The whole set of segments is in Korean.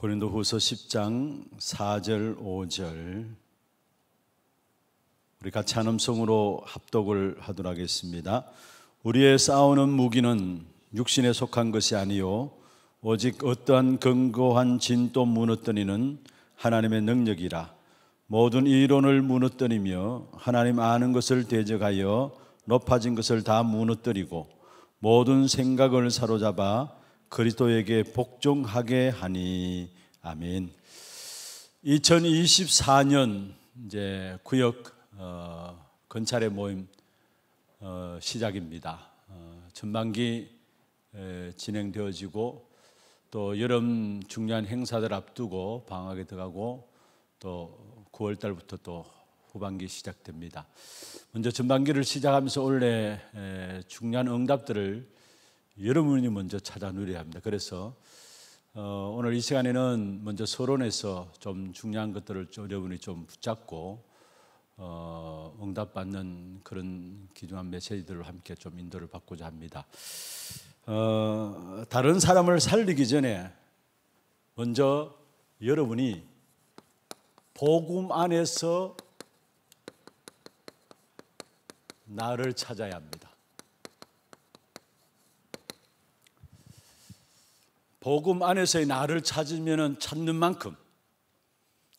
고린도후서 10장 4절 5절 우리 같이 한음성으로 합독을 하도록 하겠습니다. 우리의 싸우는 무기는 육신에 속한 것이 아니요 오직 어떠한 근거한 진도 무너뜨리는 하나님의 능력이라 모든 이론을 무너뜨리며 하나님 아는 것을 대적하여 높아진 것을 다 무너뜨리고 모든 생각을 사로잡아 그리스도에게 복종하게 하니 아멘. 2024년 이제 구역 어, 건찰의 모임 어, 시작입니다. 어, 전반기 에, 진행되어지고 또 여름 중요한 행사들 앞두고 방학에 들어가고 또 9월 달부터 또 후반기 시작됩니다. 먼저 전반기를 시작하면서 원래 에, 중요한 응답들을 여러분이 먼저 찾아 누려야 합니다. 그래서 어, 오늘 이 시간에는 먼저 서론에서 좀 중요한 것들을 여러분이 좀 붙잡고 어, 응답받는 그런 기중한 메시지들을 함께 좀 인도를 받고자 합니다. 어, 다른 사람을 살리기 전에 먼저 여러분이 복음 안에서 나를 찾아야 합니다. 복음 안에서의 나를 찾으면 찾는 만큼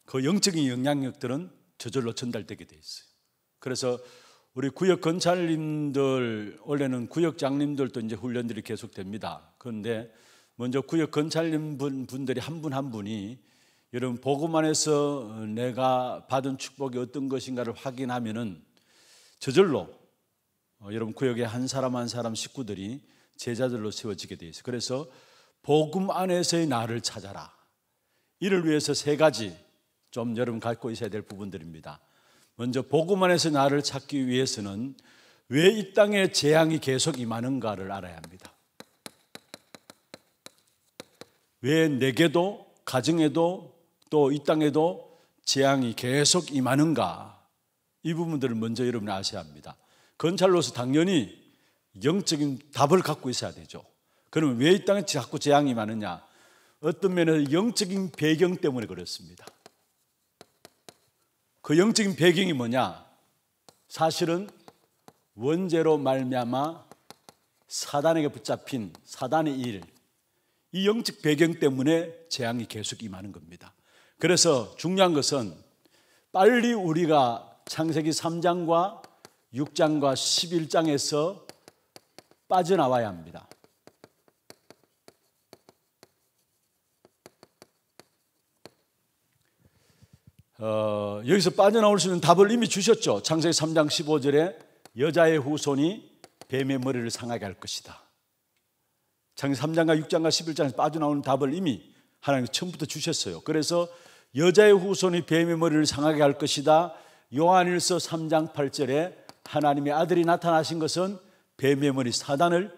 그 영적인 영향력들은 저절로 전달되게 돼 있어요. 그래서 우리 구역 건찰님들 원래는 구역 장님들도 이제 훈련들이 계속됩니다. 그런데 먼저 구역 건찰님 분들이 한 분한 한 분이 여러분 복음 안에서 내가 받은 축복이 어떤 것인가를 확인하면은 저절로 어, 여러분 구역의 한 사람 한 사람 식구들이 제자들로 세워지게 돼 있어요. 그래서 복음 안에서의 나를 찾아라. 이를 위해서 세 가지 좀 여러분 갖고 있어야 될 부분들입니다. 먼저 복음 안에서 나를 찾기 위해서는 왜 이 땅에 재앙이 계속 임하는가를 알아야 합니다. 왜 내게도 가정에도 또 이 땅에도 재앙이 계속 임하는가 이 부분들을 먼저 여러분이 아셔야 합니다. 건찰로서 당연히 영적인 답을 갖고 있어야 되죠. 그러면왜이 땅에 자꾸 재앙이 많으냐? 어떤 면에서 영적인 배경 때문에 그렇습니다. 그 영적인 배경이 뭐냐? 사실은 원죄로 말미암아 사단에게 붙잡힌 사단의 일, 이 영적 배경 때문에 재앙이 계속 임하는 겁니다. 그래서 중요한 것은 빨리 우리가 창세기 3장과 6장과 11장에서 빠져나와야 합니다. 어, 여기서 빠져나올 수 있는 답을 이미 주셨죠. 창세기 3장 15절에 여자의 후손이 뱀의 머리를 상하게 할 것이다. 창세기 3장과 6장과 11장에서 빠져나오는 답을 이미 하나님 처음부터 주셨어요. 그래서 여자의 후손이 뱀의 머리를 상하게 할 것이다. 요한일서 3장 8절에 하나님의 아들이 나타나신 것은 뱀의 머리 사단을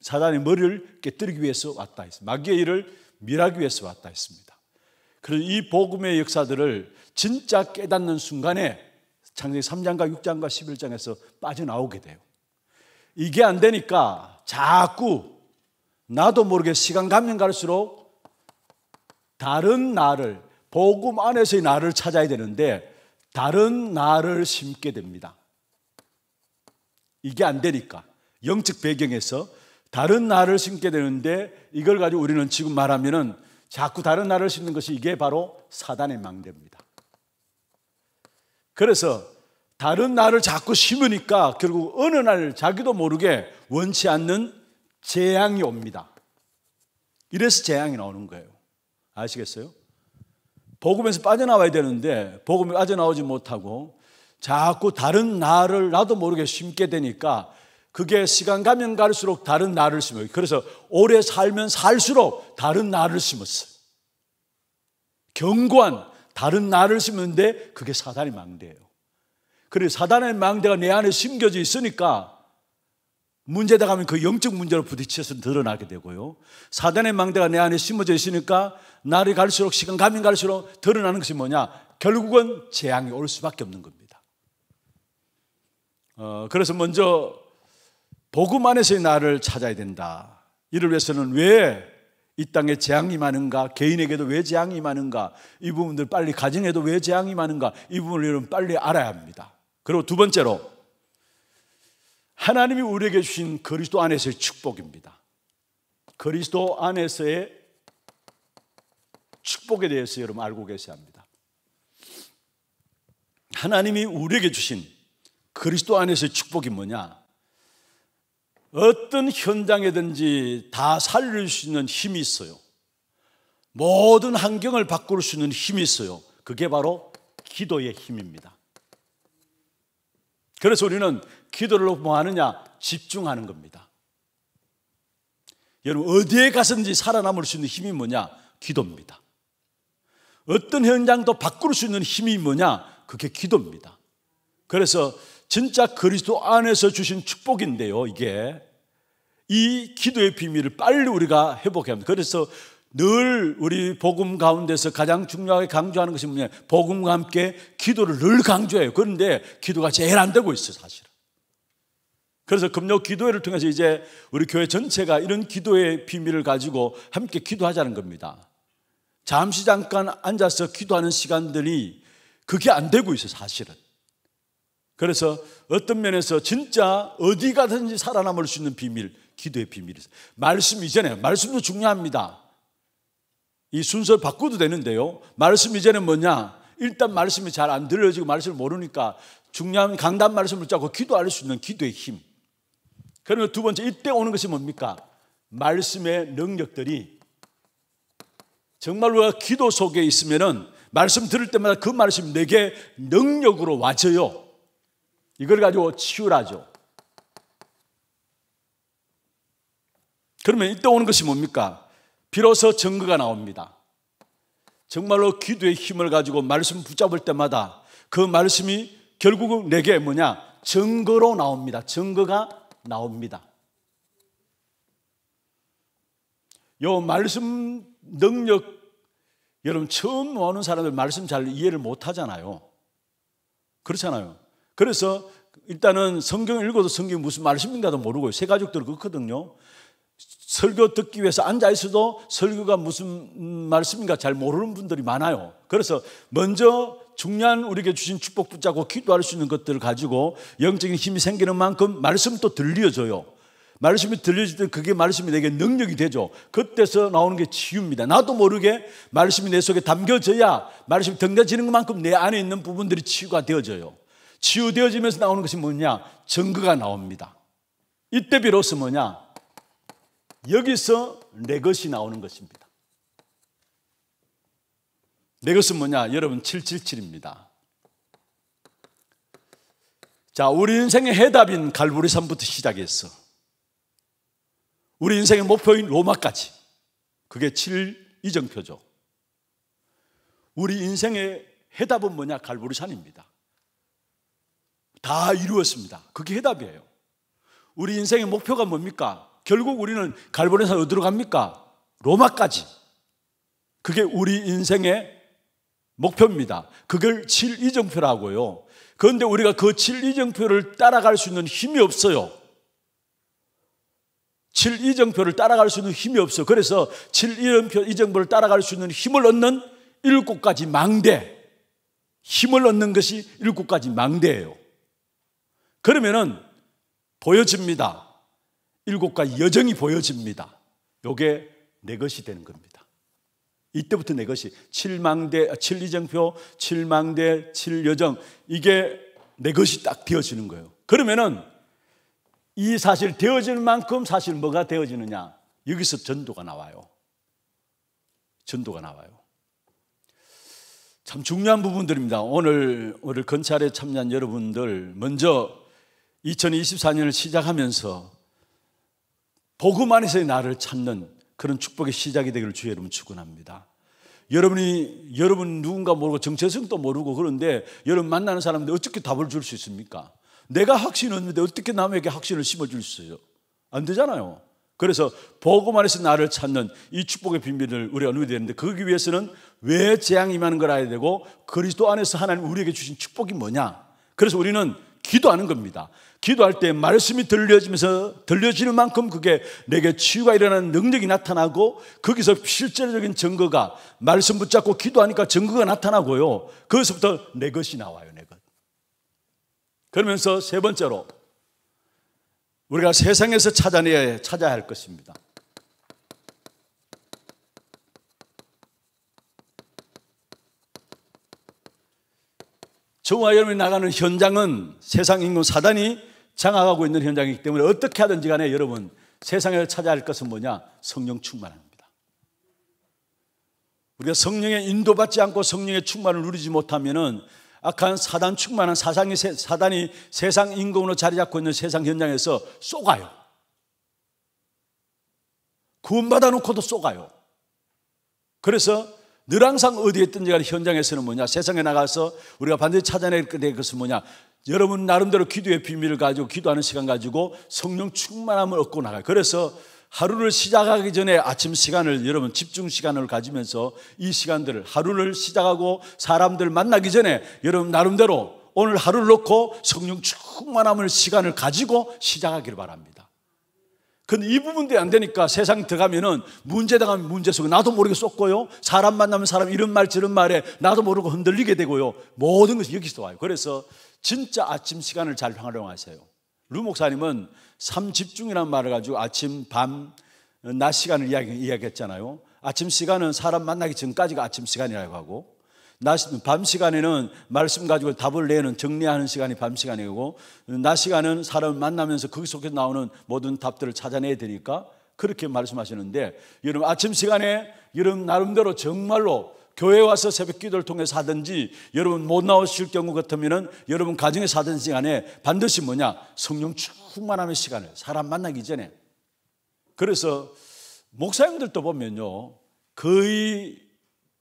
사단의 머리를 깨뜨리기 위해서 왔다 했습니다. 마귀의 일을 멸하기 위해서 왔다 했습니다. 그런 이 복음의 역사들을 진짜 깨닫는 순간에 창세기 3장과 6장과 11장에서 빠져나오게 돼요. 이게 안 되니까 자꾸 나도 모르게 시간 가면 갈수록 다른 나를 복음 안에서의 나를 찾아야 되는데 다른 나를 심게 됩니다. 이게 안 되니까 영적 배경에서 다른 나를 심게 되는데 이걸 가지고 우리는 지금 말하면은 자꾸 다른 나를 심는 것이 이게 바로 사단의 망대입니다. 그래서 다른 나를 자꾸 심으니까 결국 어느 날 자기도 모르게 원치 않는 재앙이 옵니다. 이래서 재앙이 나오는 거예요. 아시겠어요? 복음에서 빠져나와야 되는데 복음에 빠져나오지 못하고 자꾸 다른 나를 나도 모르게 심게 되니까 그게 시간 가면 갈수록 다른 나를 심어요. 그래서 오래 살면 살수록 다른 나를 심었어요. 견고한 다른 나를 심는데 그게 사단의 망대예요. 그래 사단의 망대가 내 안에 심겨져 있으니까 문제다 가면 그 영적 문제로 부딪혀서 드러나게 되고요. 사단의 망대가 내 안에 심어져 있으니까 날이 갈수록 시간 가면 갈수록 드러나는 것이 뭐냐? 결국은 재앙이 올 수밖에 없는 겁니다. 어, 그래서 먼저 복음 안에서의 나를 찾아야 된다. 이를 위해서는 왜 이 땅에 재앙이 많은가? 개인에게도 왜 재앙이 많은가? 이 부분들 빨리 가정에도 왜 재앙이 많은가? 이 부분을 여러분 빨리 알아야 합니다. 그리고 두 번째로 하나님이 우리에게 주신 그리스도 안에서의 축복입니다. 그리스도 안에서의 축복에 대해서 여러분 알고 계셔야 합니다. 하나님이 우리에게 주신 그리스도 안에서의 축복이 뭐냐? 어떤 현장에든지 다 살릴 수 있는 힘이 있어요. 모든 환경을 바꿀 수 있는 힘이 있어요. 그게 바로 기도의 힘입니다. 그래서 우리는 기도를 뭐 하느냐? 집중하는 겁니다. 여러분, 어디에 가서든지 살아남을 수 있는 힘이 뭐냐? 기도입니다. 어떤 현장도 바꿀 수 있는 힘이 뭐냐? 그게 기도입니다. 그래서 진짜 그리스도 안에서 주신 축복인데요, 이게. 이 기도의 비밀을 빨리 우리가 회복해야 합니다. 그래서 늘 우리 복음 가운데서 가장 중요하게 강조하는 것이 뭐냐 복음과 함께 기도를 늘 강조해요. 그런데 기도가 제일 안 되고 있어요, 사실. 은 그래서 금요 기도회를 통해서 이제 우리 교회 전체가 이런 기도의 비밀을 가지고 함께 기도하자는 겁니다. 잠시 잠깐 앉아서 기도하는 시간들이 그게 안 되고 있어요, 사실은. 그래서 어떤 면에서 진짜 어디 가든지 살아남을 수 있는 비밀, 기도의 비밀이 있요 말씀 이전에 말씀도 중요합니다. 이 순서를 바꿔도 되는데요. 말씀 이전에 뭐냐? 일단 말씀이 잘 안 들려지고 말씀을 모르니까 중요한 강단 말씀을 짜고 기도할 수 있는 기도의 힘. 그러면 두 번째 이때 오는 것이 뭡니까? 말씀의 능력들이 정말 우리가 기도 속에 있으면은 말씀 들을 때마다 그 말씀 내게 능력으로 와줘요. 이걸 가지고 치유하죠. 그러면 이때 오는 것이 뭡니까? 비로소 증거가 나옵니다. 정말로 기도의 힘을 가지고 말씀 붙잡을 때마다 그 말씀이 결국은 내게 뭐냐? 증거로 나옵니다. 증거가 나옵니다. 요 말씀 능력 여러분 처음 오는 사람들 말씀 잘 이해를 못 하잖아요. 그렇잖아요. 그래서 일단은 성경 읽어도 성경이 무슨 말씀인가도 모르고 세 가족들 그렇거든요. 설교 듣기 위해서 앉아 있어도 설교가 무슨 말씀인가 잘 모르는 분들이 많아요. 그래서 먼저 중요한 우리에게 주신 축복 붙잡고 기도할 수 있는 것들을 가지고 영적인 힘이 생기는 만큼 말씀도 들려줘요. 말씀이 들려질 때 그게 말씀이 내게 능력이 되죠. 그때서 나오는 게 치유입니다. 나도 모르게 말씀이 내 속에 담겨져야 말씀이 덩져지는 것만큼 내 안에 있는 부분들이 치유가 되어져요. 치유되어지면서 나오는 것이 뭐냐? 증거가 나옵니다. 이때 비로소 뭐냐? 여기서 내 것이 나오는 것입니다. 내 것은 뭐냐? 여러분 777입니다. 자, 우리 인생의 해답인 갈보리산부터 시작했어. 우리 인생의 목표인 로마까지. 그게 7 이정표죠. 우리 인생의 해답은 뭐냐? 갈보리산입니다. 다 이루었습니다. 그게 해답이에요. 우리 인생의 목표가 뭡니까? 결국 우리는 갈보에서 어디로 갑니까? 로마까지. 그게 우리 인생의 목표입니다. 그걸 진리정표라고요. 그런데 우리가 그 진리정표를 따라갈 수 있는 힘이 없어요. 진리정표를 따라갈 수 있는 힘이 없어요. 그래서 진 이정표를 따라갈 수 있는 힘을 얻는 일곱 가지 망대. 힘을 얻는 것이 일곱 가지 망대예요. 그러면은 보여집니다. 일곱과 여정이 보여집니다. 요게 내 것이 되는 겁니다. 이때부터 내 것이 칠망대, 아, 칠리정표, 칠망대, 칠여정 이게 내 것이 딱 되어지는 거예요. 그러면은 이 사실 되어질 만큼 사실 뭐가 되어지느냐? 여기서 전도가 나와요. 전도가 나와요. 참 중요한 부분들입니다. 오늘 오늘 건찰에 참여한 여러분들 먼저 2024년을 시작하면서 복음 안에서의 나를 찾는 그런 축복의 시작이 되기를 주의 여러분 축원합니다. 여러분이 여러분 누군가 모르고 정체성도 모르고 그런데 여러분 만나는 사람들데 어떻게 답을 줄 수 있습니까? 내가 확신을얻는데 어떻게 남에게 확신을 심어줄 수 있어요? 안 되잖아요. 그래서 복음 안에서 나를 찾는 이 축복의 비밀을 우리가 누려야 되는데 거기 위해서는 왜 재앙이 임하는 걸 알아야 되고 그리스도 안에서 하나님 우리에게 주신 축복이 뭐냐? 그래서 우리는 기도하는 겁니다. 기도할 때 말씀이 들려지면서 들려지는 만큼 그게 내게 치유가 일어나는 능력이 나타나고 거기서 실제적인 증거가 말씀 붙잡고 기도하니까 증거가 나타나고요. 거기서부터 내 것이 나와요, 내 것. 그러면서 세 번째로 우리가 세상에서 찾아내야 찾아야 할 것입니다. 저와 여러분이 나가는 현장은 세상 인구 사단이 장악하고 있는 현장이기 때문에 어떻게 하든지 간에 여러분 세상을서 찾아야 할 것은 뭐냐? 성령 충만합니다. 우리가 성령에 인도받지 않고 성령의 충만을 누리지 못하면은 악한 사단 충만한 사상이 사단이 세상 인공으로 자리 잡고 있는 세상 현장에서 쏘가요. 구원받아 놓고도 쏘가요. 그래서 늘 항상 어디에 있든지 간에 현장에서는 뭐냐? 세상에 나가서 우리가 반드시 찾아낼 그- 것은 뭐냐? 여러분 나름대로 기도의 비밀을 가지고 기도하는 시간 가지고 성령 충만함을 얻고 나가요. 그래서 하루를 시작하기 전에 아침 시간을 여러분 집중 시간을 가지면서 이 시간들을 하루를 시작하고 사람들 만나기 전에 여러분 나름대로 오늘 하루를 놓고 성령 충만함을 시간을 가지고 시작하기를 바랍니다. 근데 이부분도안 되니까 세상 들어가면은 문제 당하면 문제 속에 나도 모르게 쏟고요. 사람 만나면 사람 이런 말 저런 말에 나도 모르고 흔들리게 되고요. 모든 것이 여기서 와요. 그래서 진짜 아침 시간을 잘 활용하세요. 루 목사님은 삼집중이라는 말을 가지고 아침, 밤, 낮 시간을 이야기, 이야기했잖아요. 아침 시간은 사람 만나기 전까지가 아침 시간이라고 하고 밤 시간에는 말씀 가지고 답을 내는 정리하는 시간이 밤 시간이고 낮 시간은 사람 만나면서 거기 그 속에 나오는 모든 답들을 찾아내야 되니까 그렇게 말씀하시는데 여러분 아침 시간에 여러분 나름대로 정말로 교회 와서 새벽 기도를 통해서 하든지 여러분 못 나오실 경우 같으면은 여러분 가정에서 하든 시간에 반드시 뭐냐 성령 충만함의 시간을 사람 만나기 전에 그래서 목사님들도 보면요 거의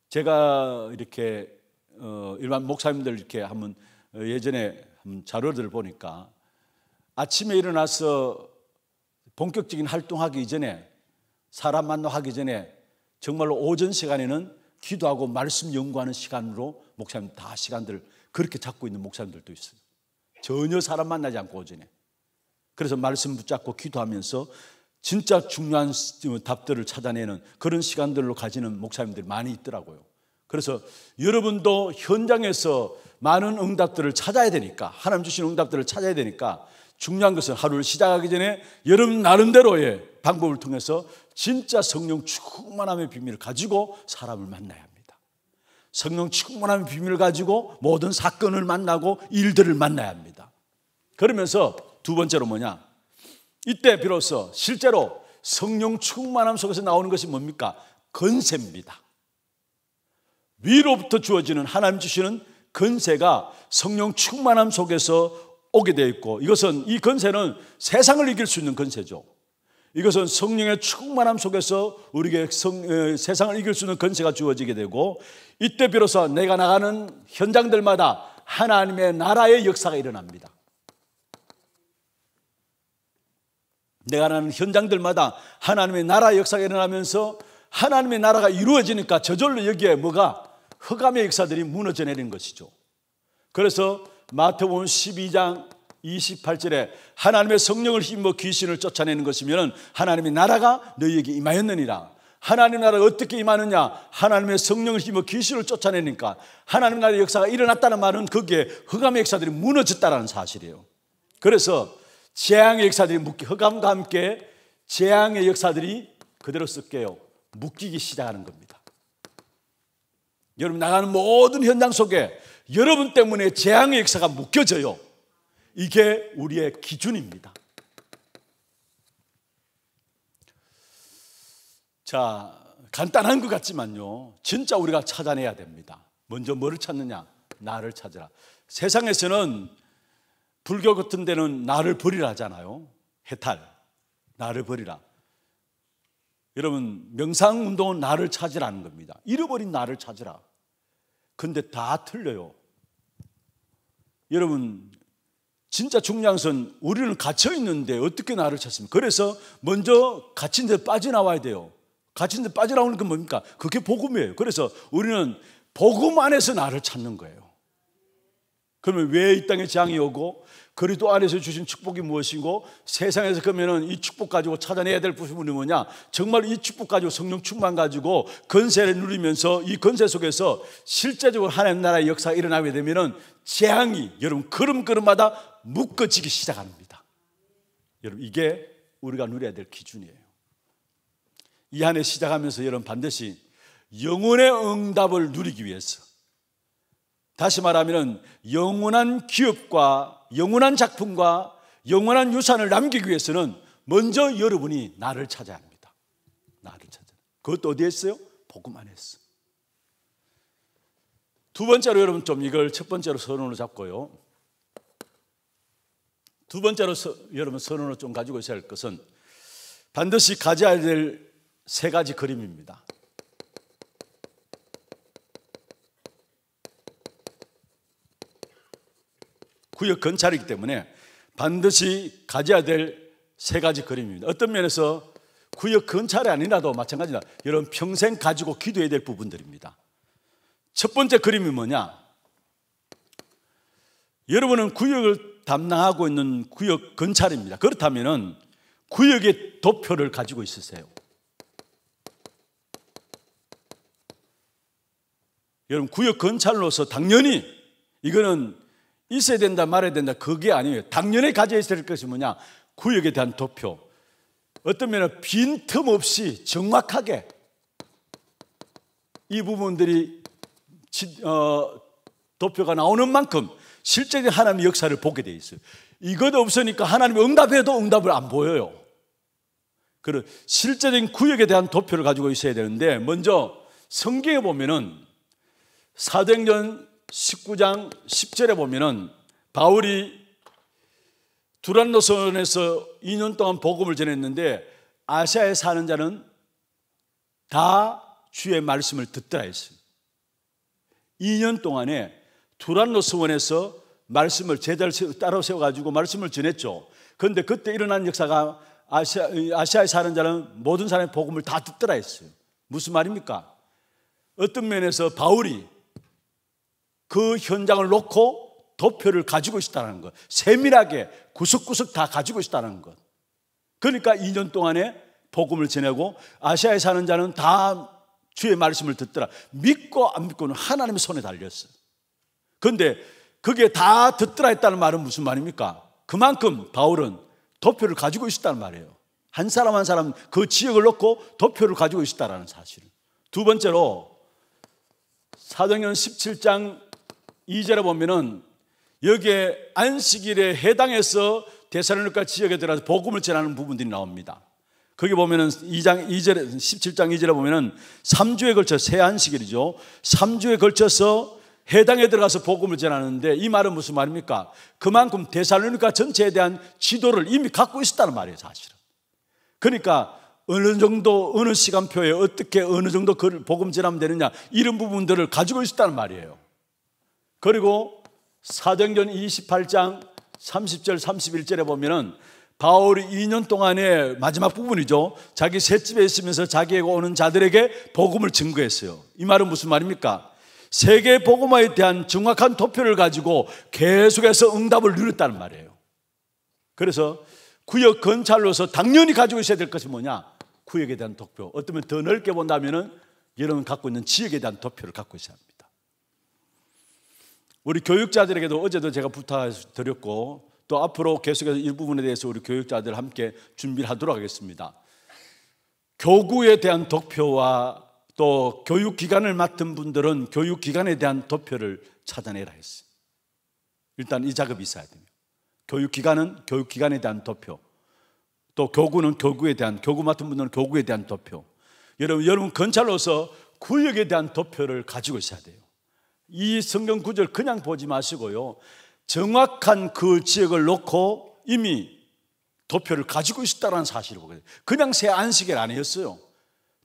제가 이렇게 어, 일반 목사님들 이렇게 한번 어, 예전에 한번 자료들을 보니까 아침에 일어나서 본격적인 활동하기 이전에 사람 만나 하기 전에 정말로 오전 시간에는 기도하고 말씀 연구하는 시간으로 목사님 다 시간들 그렇게 잡고 있는 목사님들도 있어요. 전혀 사람 만나지 않고 오전에. 그래서 말씀 붙잡고 기도하면서 진짜 중요한 답들을 찾아내는 그런 시간들로 가지는 목사님들이 많이 있더라고요. 그래서 여러분도 현장에서 많은 응답들을 찾아야 되니까 하나님 주신 응답들을 찾아야 되니까 중요한 것은 하루를 시작하기 전에 여러분 나름대로의 방법을 통해서 진짜 성령 충만함의 비밀을 가지고 사람을 만나야 합니다. 성령 충만함의 비밀을 가지고 모든 사건을 만나고 일들을 만나야 합니다. 그러면서 두 번째로 뭐냐? 이때 비로소 실제로 성령 충만함 속에서 나오는 것이 뭡니까? 건세입니다. 위로부터 주어지는 하나님 주시는 건세가 성령 충만함 속에서 오게 되어 있고 이것은 이 건세는 세상을 이길 수 있는 건세죠. 이것은 성령의 충만함 속에서 우리에게 성, 세상을 이길 수 있는 건세가 주어지게 되고 이때 비로소 내가 나가는 현장들마다 하나님의 나라의 역사가 일어납니다. 내가 아는 현장들마다 하나님의 나라 역사가 일어나면서 하나님의 나라가 이루어지니까 저절로 여기에 뭐가 허감의 역사들이 무너져 내린 것이죠. 그래서 마태복음 12장 28절에 하나님의 성령을 힘입어 귀신을 쫓아내는 것이면 하나님의 나라가 너희에게 임하였느니라. 하나님 나라가 어떻게 임하느냐? 하나님의 성령을 힘입어 귀신을 쫓아내니까 하나님 나라의 역사가 일어났다는 말은 거기에 허감의 역사들이 무너졌다는 라 사실이에요. 그래서 재앙의 역사들이 묶기 허감과 함께 재앙의 역사들이 그대로 쓸게요. 묶이기 시작하는 겁니다. 여러분 나가는 모든 현장 속에 여러분 때문에 재앙의 역사가 묶여져요. 이게 우리의 기준입니다. 자, 간단한 것 같지만요. 진짜 우리가 찾아내야 됩니다. 먼저 뭐를 찾느냐? 나를 찾으라. 세상에서는 불교 같은 데는 나를 버리라 하잖아요. 해탈. 나를 버리라. 여러분, 명상 운동은 나를 찾으라는 겁니다. 잃어버린 나를 찾으라. 근데 다 틀려요. 여러분, 진짜 중요한 것은 우리는 갇혀 있는데 어떻게 나를 찾습니까? 그래서 먼저 갇힌 데 빠져나와야 돼요. 갇힌 데 빠져나오는 건 뭡니까? 그게 복음이에요. 그래서 우리는 복음 안에서 나를 찾는 거예요. 그러면 왜 이 땅에 재앙이 오고 그리스도 안에서 주신 축복이 무엇이고 세상에서 그러면이 축복 가지고 찾아내야 될 부분이 뭐냐? 정말 이 축복 가지고 성령 충만 가지고 건세를 누리면서 이 건세 속에서 실제적으로 하나님 나라의 역사가 일어나게 되면 재앙이 여러분 걸음걸음마다 묶어지기 시작합니다. 여러분 이게 우리가 누려야 될 기준이에요. 이 안에 시작하면서 여러분 반드시 영혼의 응답을 누리기 위해서 다시 말하면 영원한 기업과 영원한 작품과 영원한 유산을 남기기 위해서는 먼저 여러분이 나를 찾아야 합니다. 나를 찾아. 그것도 어디에 있어요? 복음 안에 있어. 두 번째로 여러분 좀 이걸 첫 번째로 선언으로 잡고요. 두 번째로 서, 여러분 선언으로 좀 가지고 있어야 할 것은 반드시 가져야 될 세 가지 그림입니다. 구역 근찰이기 때문에 반드시 가져야 될 세 가지 그림입니다. 어떤 면에서 구역 근찰이 아니라도 마찬가지다. 여러분 평생 가지고 기도해야 될 부분들입니다. 첫 번째 그림이 뭐냐? 여러분은 구역을 담당하고 있는 구역 근찰입니다. 그렇다면 구역의 도표를 가지고 있으세요. 여러분 구역 건찰로서 당연히 이거는 있어야 된다 말아야 된다 그게 아니에요. 당연히 가져야 될 것이 뭐냐? 구역에 대한 도표. 어떤 면은 빈틈 없이 정확하게 이 부분들이 어, 도표가 나오는 만큼 실제로 하나님의 역사를 보게 돼 있어요. 이것 없으니까 하나님이 응답해도 응답을 안 보여요. 그런 실제적인 구역에 대한 도표를 가지고 있어야 되는데 먼저 성경에 보면은 사도행전 19장 10절에 보면은 바울이 두란노선에서 2년 동안 복음을 전했는데 아시아에 사는 자는 다 주의 말씀을 듣더라 했어요다 2년 동안에 두란노스원에서 말씀을 제자를 따로 세워가지고 말씀을 전했죠. 그런데 그때 일어난 역사가 아시아, 아시아에 사는 자는 모든 사람의 복음을 다 듣더라 했어요. 무슨 말입니까? 어떤 면에서 바울이 그 현장을 놓고 도표를 가지고 있었다는 것. 세밀하게 구석구석 다 가지고 있었다는 것. 그러니까 2년 동안에 복음을 지내고 아시아에 사는 자는 다 주의 말씀을 듣더라. 믿고 안 믿고는 하나님의 손에 달렸어. 그런데 그게 다 듣더라 했다는 말은 무슨 말입니까? 그만큼 바울은 도표를 가지고 있었다는 말이에요. 한 사람 한 사람 그 지역을 놓고 도표를 가지고 있었다라는 사실. 두 번째로 사도행전 17장 2절에 보면은 여기에 안식일에 해당해서 대사로니까 지역에 들어가서 복음을 전하는 부분들이 나옵니다. 거기 보면은 2장 2절에 17장 2절에 보면은 3주에 걸쳐 새 안식일이죠. 3주에 걸쳐서 해당에 들어가서 복음을 전하는데 이 말은 무슨 말입니까? 그만큼 대살로니까 전체에 대한 지도를 이미 갖고 있었다는 말이에요, 사실은. 그러니까 어느 정도 어느 시간표에 어떻게 어느 정도 복음 전하면 되느냐 이런 부분들을 가지고 있었다는 말이에요. 그리고 사정전 28장 30절 31절에 보면은 바울이 2년 동안의 마지막 부분이죠. 자기 셋집에 있으면서 자기에게 오는 자들에게 복음을 증거했어요. 이 말은 무슨 말입니까? 세계 복음화에 대한 정확한 토표를 가지고 계속해서 응답을 누렸다는 말이에요. 그래서 구역 건찰로서 당연히 가지고 있어야 될 것이 뭐냐? 구역에 대한 토표. 어쩌면 더 넓게 본다면은 여러분 갖고 있는 지역에 대한 토표를 갖고 있어야 합니다. 우리 교육자들에게도 어제도 제가 부탁드렸고 또 앞으로 계속해서 이부분에 대해서 우리 교육자들 함께 준비를 하도록 하겠습니다. 교구에 대한 도표와 또 교육기관을 맡은 분들은 교육기관에 대한 도표를 찾아내라 했어요. 일단 이 작업이 있어야 됩니다. 교육기관은 교육기관에 대한 도표, 또 교구는 교구에 대한, 교구 맡은 분들은 교구에 대한 도표. 여러분, 여러분, 건찰로서 구역에 대한 도표를 가지고 있어야 돼요. 이 성경 구절 그냥 보지 마시고요. 정확한 그 지역을 놓고 이미 도표를 가지고 있었다는 사실을 보게 돼요. 그냥 새 안식일 아니었어요.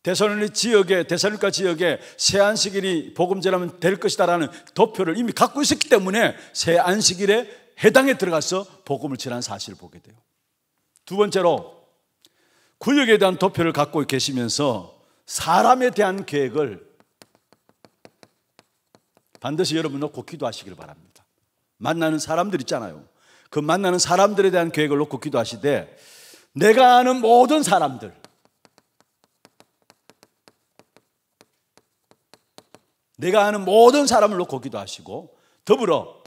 대선리 지역에, 대선리가 지역에 새 안식일이 복음제라면 될 것이다라는 도표를 이미 갖고 있었기 때문에 새 안식일에 해당에 들어가서 복음을 전한 사실을 보게 돼요. 두 번째로, 구역에 대한 도표를 갖고 계시면서 사람에 대한 계획을 반드시 여러분 놓고 기도하시길 바랍니다. 만나는 사람들 있잖아요. 그 만나는 사람들에 대한 계획을 놓고 기도하시되 내가 아는 모든 사람들 내가 아는 모든 사람을 놓고 기도하시고 더불어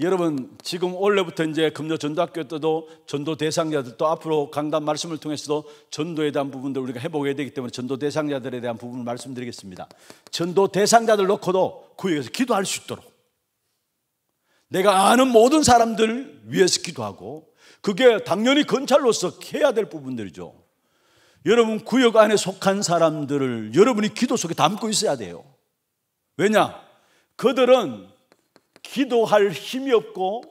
여러분 지금 올해부터 이제 금요 전도학교 때도 전도 대상자들 또 앞으로 강단 말씀을 통해서도 전도에 대한 부분들 우리가 해보게 되기 때문에 전도 대상자들에 대한 부분을 말씀드리겠습니다. 전도 대상자들 놓고도 구역에서 기도할 수 있도록 내가 아는 모든 사람들 위해서 기도하고 그게 당연히 건찰로서 해야 될 부분들이죠. 여러분 구역 안에 속한 사람들을 여러분이 기도 속에 담고 있어야 돼요. 왜냐? 그들은 기도할 힘이 없고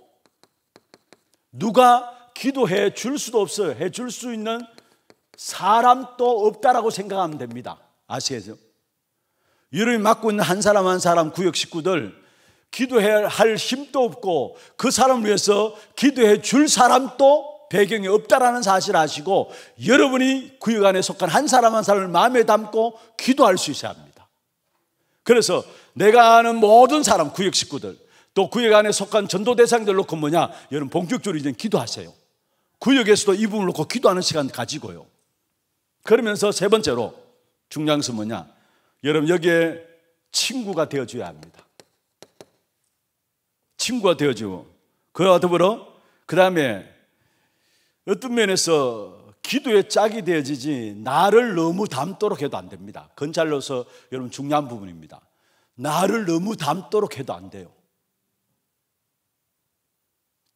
누가 기도해 줄 수도 없어요. 해줄 수 있는 사람도 없다라고 생각하면 됩니다. 아시겠죠? 여름이 맡고 있는 한 사람 한 사람 구역 식구들 기도할 힘도 없고 그 사람을 위해서 기도해 줄 사람도 배경이 없다라는 사실 아시고 여러분이 구역 안에 속한 한 사람 한 사람을 마음에 담고 기도할 수 있어야 합니다. 그래서 내가 아는 모든 사람 구역 식구들 또 구역 안에 속한 전도 대상들 놓고 뭐냐? 여러분 본격적으로 이제 기도하세요. 구역에서도 이 부분을 놓고 기도하는 시간 가지고요. 그러면서 세 번째로 중요한 것은 뭐냐? 여러분 여기에 친구가 되어줘야 합니다. 친구가 되어주고 그와 더불어 그 다음에 어떤 면에서 기도의 짝이 되어지지 나를 너무 닮도록 해도 안 됩니다. 건잘로서 여러분 중요한 부분입니다. 나를 너무 닮도록 해도 안 돼요.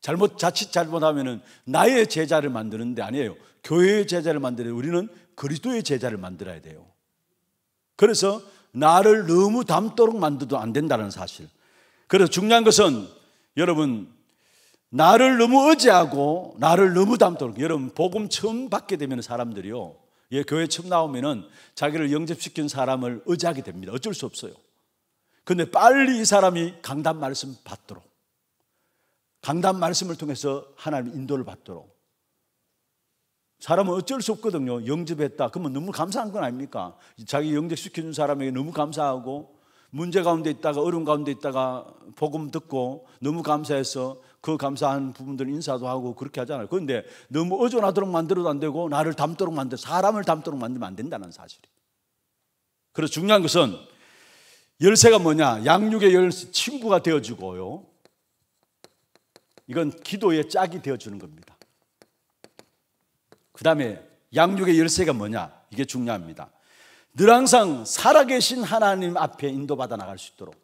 잘못 자칫 잘못하면은 나의 제자를 만드는 데 아니에요. 교회의 제자를 만드는 우리는 그리스도의 제자를 만들어야 돼요. 그래서 나를 너무 닮도록 만들어도 안 된다는 사실. 그래서 중요한 것은 여러분 나를 너무 의지하고 나를 너무 닮도록 여러분 복음 처음 받게 되면 사람들이요. 예, 교회 처음 나오면은 자기를 영접시킨 사람을 의지하게 됩니다. 어쩔 수 없어요. 근데 빨리 이 사람이 강단 말씀 받도록 강단 말씀을 통해서 하나님 인도를 받도록. 사람은 어쩔 수 없거든요. 영접했다. 그러면 너무 감사한 건 아닙니까? 자기 영접시켜준 사람에게 너무 감사하고 문제 가운데 있다가 어려운 가운데 있다가 복음 듣고 너무 감사해서 그 감사한 부분들 인사도 하고 그렇게 하잖아요. 그런데 너무 어존하도록 만들어도 안 되고 나를 닮도록 만들, 사람을 닮도록 만들면 안 된다는 사실이. 에요 그래서 중요한 것은 열쇠가 뭐냐? 양육의 열쇠, 친구가 되어주고요. 이건 기도의 짝이 되어주는 겁니다. 그 다음에 양육의 열쇠가 뭐냐? 이게 중요합니다. 늘 항상 살아계신 하나님 앞에 인도받아 나갈 수 있도록.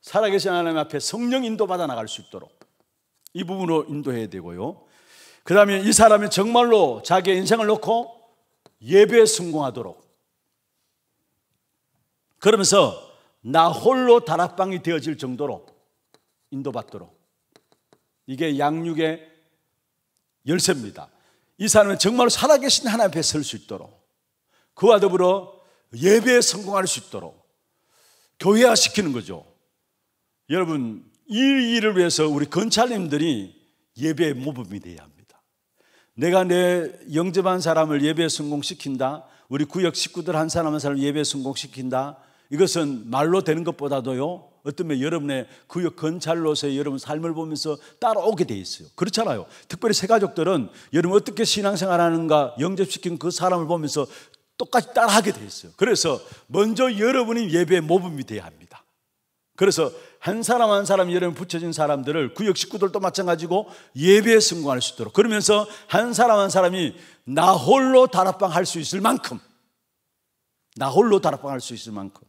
살아계신 하나님 앞에 성령 인도받아 나갈 수 있도록. 이 부분으로 인도해야 되고요. 그 다음에 이 사람이 정말로 자기의 인생을 놓고 예배에 성공하도록. 그러면서 나 홀로 다락방이 되어질 정도로 인도받도록 이게 양육의 열쇠입니다. 이 사람은 정말 살아계신 하나님 앞에 설 수 있도록 그와 더불어 예배에 성공할 수 있도록 교회화 시키는 거죠. 여러분 이 일을 위해서 우리 건찰님들이 예배의 모범이 되야 합니다. 내가 내 영접한 사람을 예배에 성공시킨다. 우리 구역 식구들 한 사람 한 사람 예배에 성공시킨다. 이것은 말로 되는 것보다도요. 어떤면 여러분의 구역 건찰로서의 여러분 삶을 보면서 따라오게 돼 있어요. 그렇잖아요. 특별히 새 가족들은 여러분 어떻게 신앙생활하는가 영접시킨 그 사람을 보면서 똑같이 따라하게 돼 있어요. 그래서 먼저 여러분이 예배의 모범이 돼야 합니다. 그래서 한 사람 한 사람 여러분 붙여진 사람들을 구역 식구들도 마찬가지고 예배에 성공할 수 있도록 그러면서 한 사람 한 사람이 나 홀로 다락방 할 수 있을 만큼 나 홀로 다락방 할 수 있을 만큼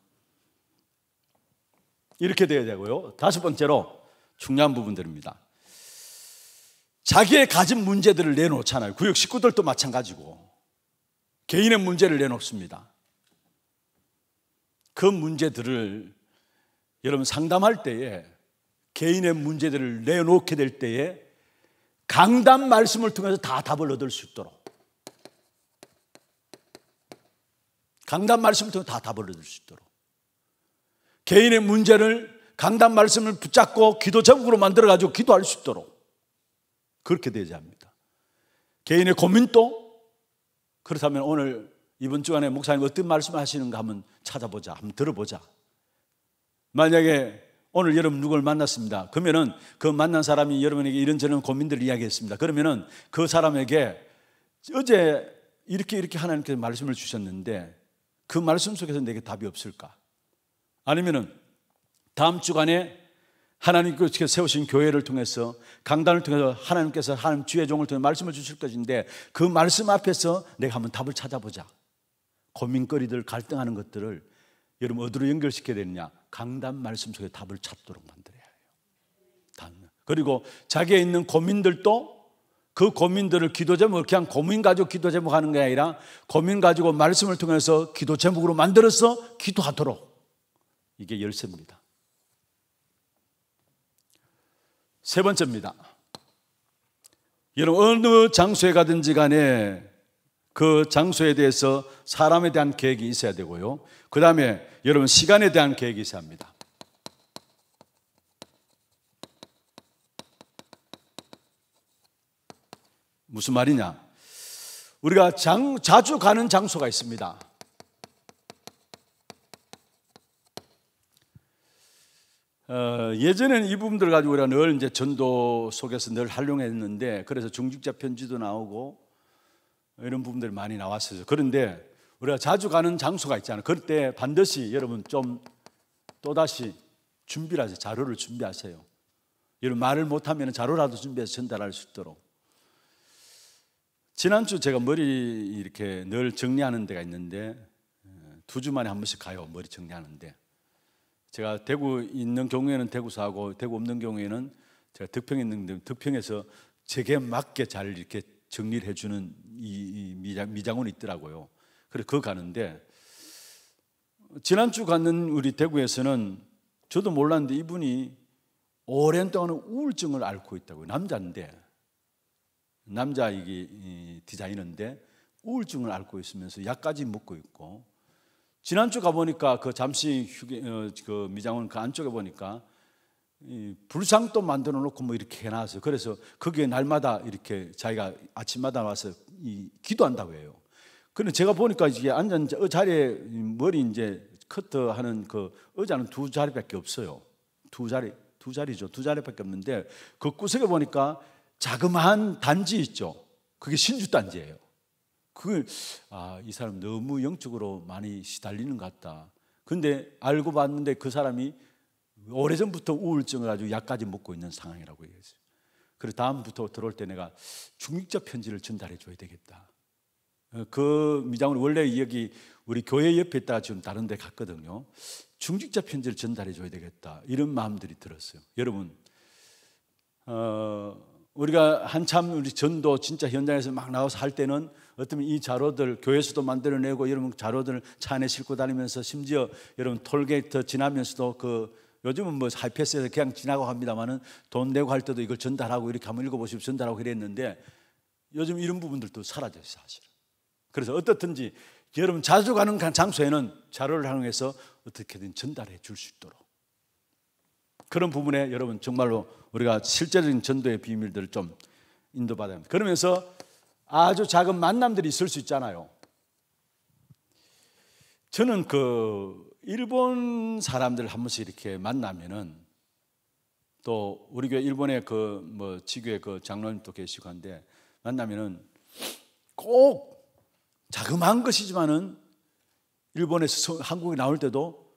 이렇게 돼야 되고요. 다섯 번째로 중요한 부분들입니다. 자기의 가진 문제들을 내놓잖아요. 구역 식구들도 마찬가지고 개인의 문제를 내놓습니다. 그 문제들을 여러분 상담할 때에 개인의 문제들을 내놓게 될 때에 강단 말씀을 통해서 다 답을 얻을 수 있도록 강단 말씀을 통해서 다 답을 얻을 수 있도록 개인의 문제를 강단 말씀을 붙잡고 기도 전국으로 만들어 가지고 기도할 수 있도록 그렇게 되어야 합니다. 개인의 고민도 그렇다면 오늘 이번 주간에 목사님 어떤 말씀 하시는가 한번 찾아보자. 한번 들어보자. 만약에 오늘 여러분 누굴 만났습니다. 그러면은 그 만난 사람이 여러분에게 이런저런 고민들을 이야기했습니다. 그러면은 그 사람에게 어제 이렇게 이렇게 하나님께서 말씀을 주셨는데 그 말씀 속에서 내게 답이 없을까? 아니면은 다음 주간에 하나님께서 세우신 교회를 통해서 강단을 통해서 하나님께서 하나님 주의 종을 통해 말씀을 주실 것인데 그 말씀 앞에서 내가 한번 답을 찾아보자. 고민거리들 갈등하는 것들을 여러분 어디로 연결시켜야 되느냐? 강단 말씀 속에 답을 찾도록 만들어야 해요. 그리고 자기에 있는 고민들도 그 고민들을 기도 제목 그냥 고민 가지고 기도 제목 하는 게 아니라 고민 가지고 말씀을 통해서 기도 제목으로 만들어서 기도하도록 이게 열쇠입니다. 세 번째입니다. 여러분, 어느 장소에 가든지 간에 그 장소에 대해서 사람에 대한 계획이 있어야 되고요. 그 다음에 여러분, 시간에 대한 계획이 있어야 합니다. 무슨 말이냐? 우리가 장, 자주 가는 장소가 있습니다. 어, 예전에는 이 부분들 가지고 우리가 늘 이제 전도 속에서 늘 활용했는데 그래서 중직자 편지도 나오고 이런 부분들이 많이 나왔어요. 그런데 우리가 자주 가는 장소가 있잖아요. 그때 반드시 여러분 좀 또다시 준비를 하세요. 자료를 준비하세요. 여러분 말을 못하면 자료라도 준비해서 전달할 수 있도록. 지난주 제가 머리 이렇게 늘 정리하는 데가 있는데 어, 두 주만에 한 번씩 가요. 머리 정리하는데. 제가 대구 있는 경우에는 대구사 하고 대구 없는 경우에는 제가 득평 있는 득평에서 제게 맞게 잘 이렇게 정리를 해주는 이, 미장, 미장원이 있더라고요. 그래서 그 가는데 지난주 갔는 우리 대구에서는 저도 몰랐는데 이분이 오랜 동안 우울증을 앓고 있다고요. 남자인데 남자 이게 디자이너인데 우울증을 앓고 있으면서 약까지 먹고 있고 지난주 가보니까 그 잠시 휴게, 어, 그 미장원 그 안쪽에 보니까 이 불상도 만들어 놓고 뭐 이렇게 해놨어요. 그래서 거기에 날마다 이렇게 자기가 아침마다 와서 이, 기도한다고 해요. 근데 제가 보니까 이게 앉은 어, 자리에 머리 이제 커트하는 그 의자는 두 자리밖에 없어요. 두 자리, 두 자리죠. 두 자리밖에 없는데 그 구석에 보니까 자그마한 단지 있죠. 그게 신주 단지예요. 그걸 아, 이 사람 너무 영적으로 많이 시달리는 것 같다. 근데 알고 봤는데 그 사람이 오래전부터 우울증을 아주 약까지 먹고 있는 상황이라고 얘기했어요. 그리고 다음부터 들어올 때 내가 중직자 편지를 전달해 줘야 되겠다. 어, 그 미장원 원래 여기 우리 교회 옆에 있다가 지금 다른 데 갔거든요. 중직자 편지를 전달해 줘야 되겠다. 이런 마음들이 들었어요. 여러분, 어, 우리가 한참 우리 전도 진짜 현장에서 막 나와서 할 때는 어쩌면 이 자료들 교회에서도 만들어내고 여러분 자료들을 차 안에 싣고 다니면서 심지어 여러분 톨게이트 지나면서도 그 요즘은 뭐 하이패스에서 그냥 지나고 합니다만은 돈 내고 할 때도 이걸 전달하고 이렇게 한번 읽어보십시오 전달하고 그랬는데 요즘 이런 부분들도 사라져요 사실은 그래서 어떻든지 여러분 자주 가는 장소에는 자료를 활용해서 어떻게든 전달해 줄 수 있도록 그런 부분에 여러분 정말로 우리가 실제적인 전도의 비밀들을 좀 인도받아야 합니다. 그러면서 아주 작은 만남들이 있을 수 있잖아요. 저는 그 일본 사람들 한 번씩 이렇게 만나면은 또 우리 교회 일본의 그뭐 지교회 그, 뭐 그 장로님도 계시고 한데 만나면은 꼭 자그마한 것이지만은 일본에서 한국에 나올 때도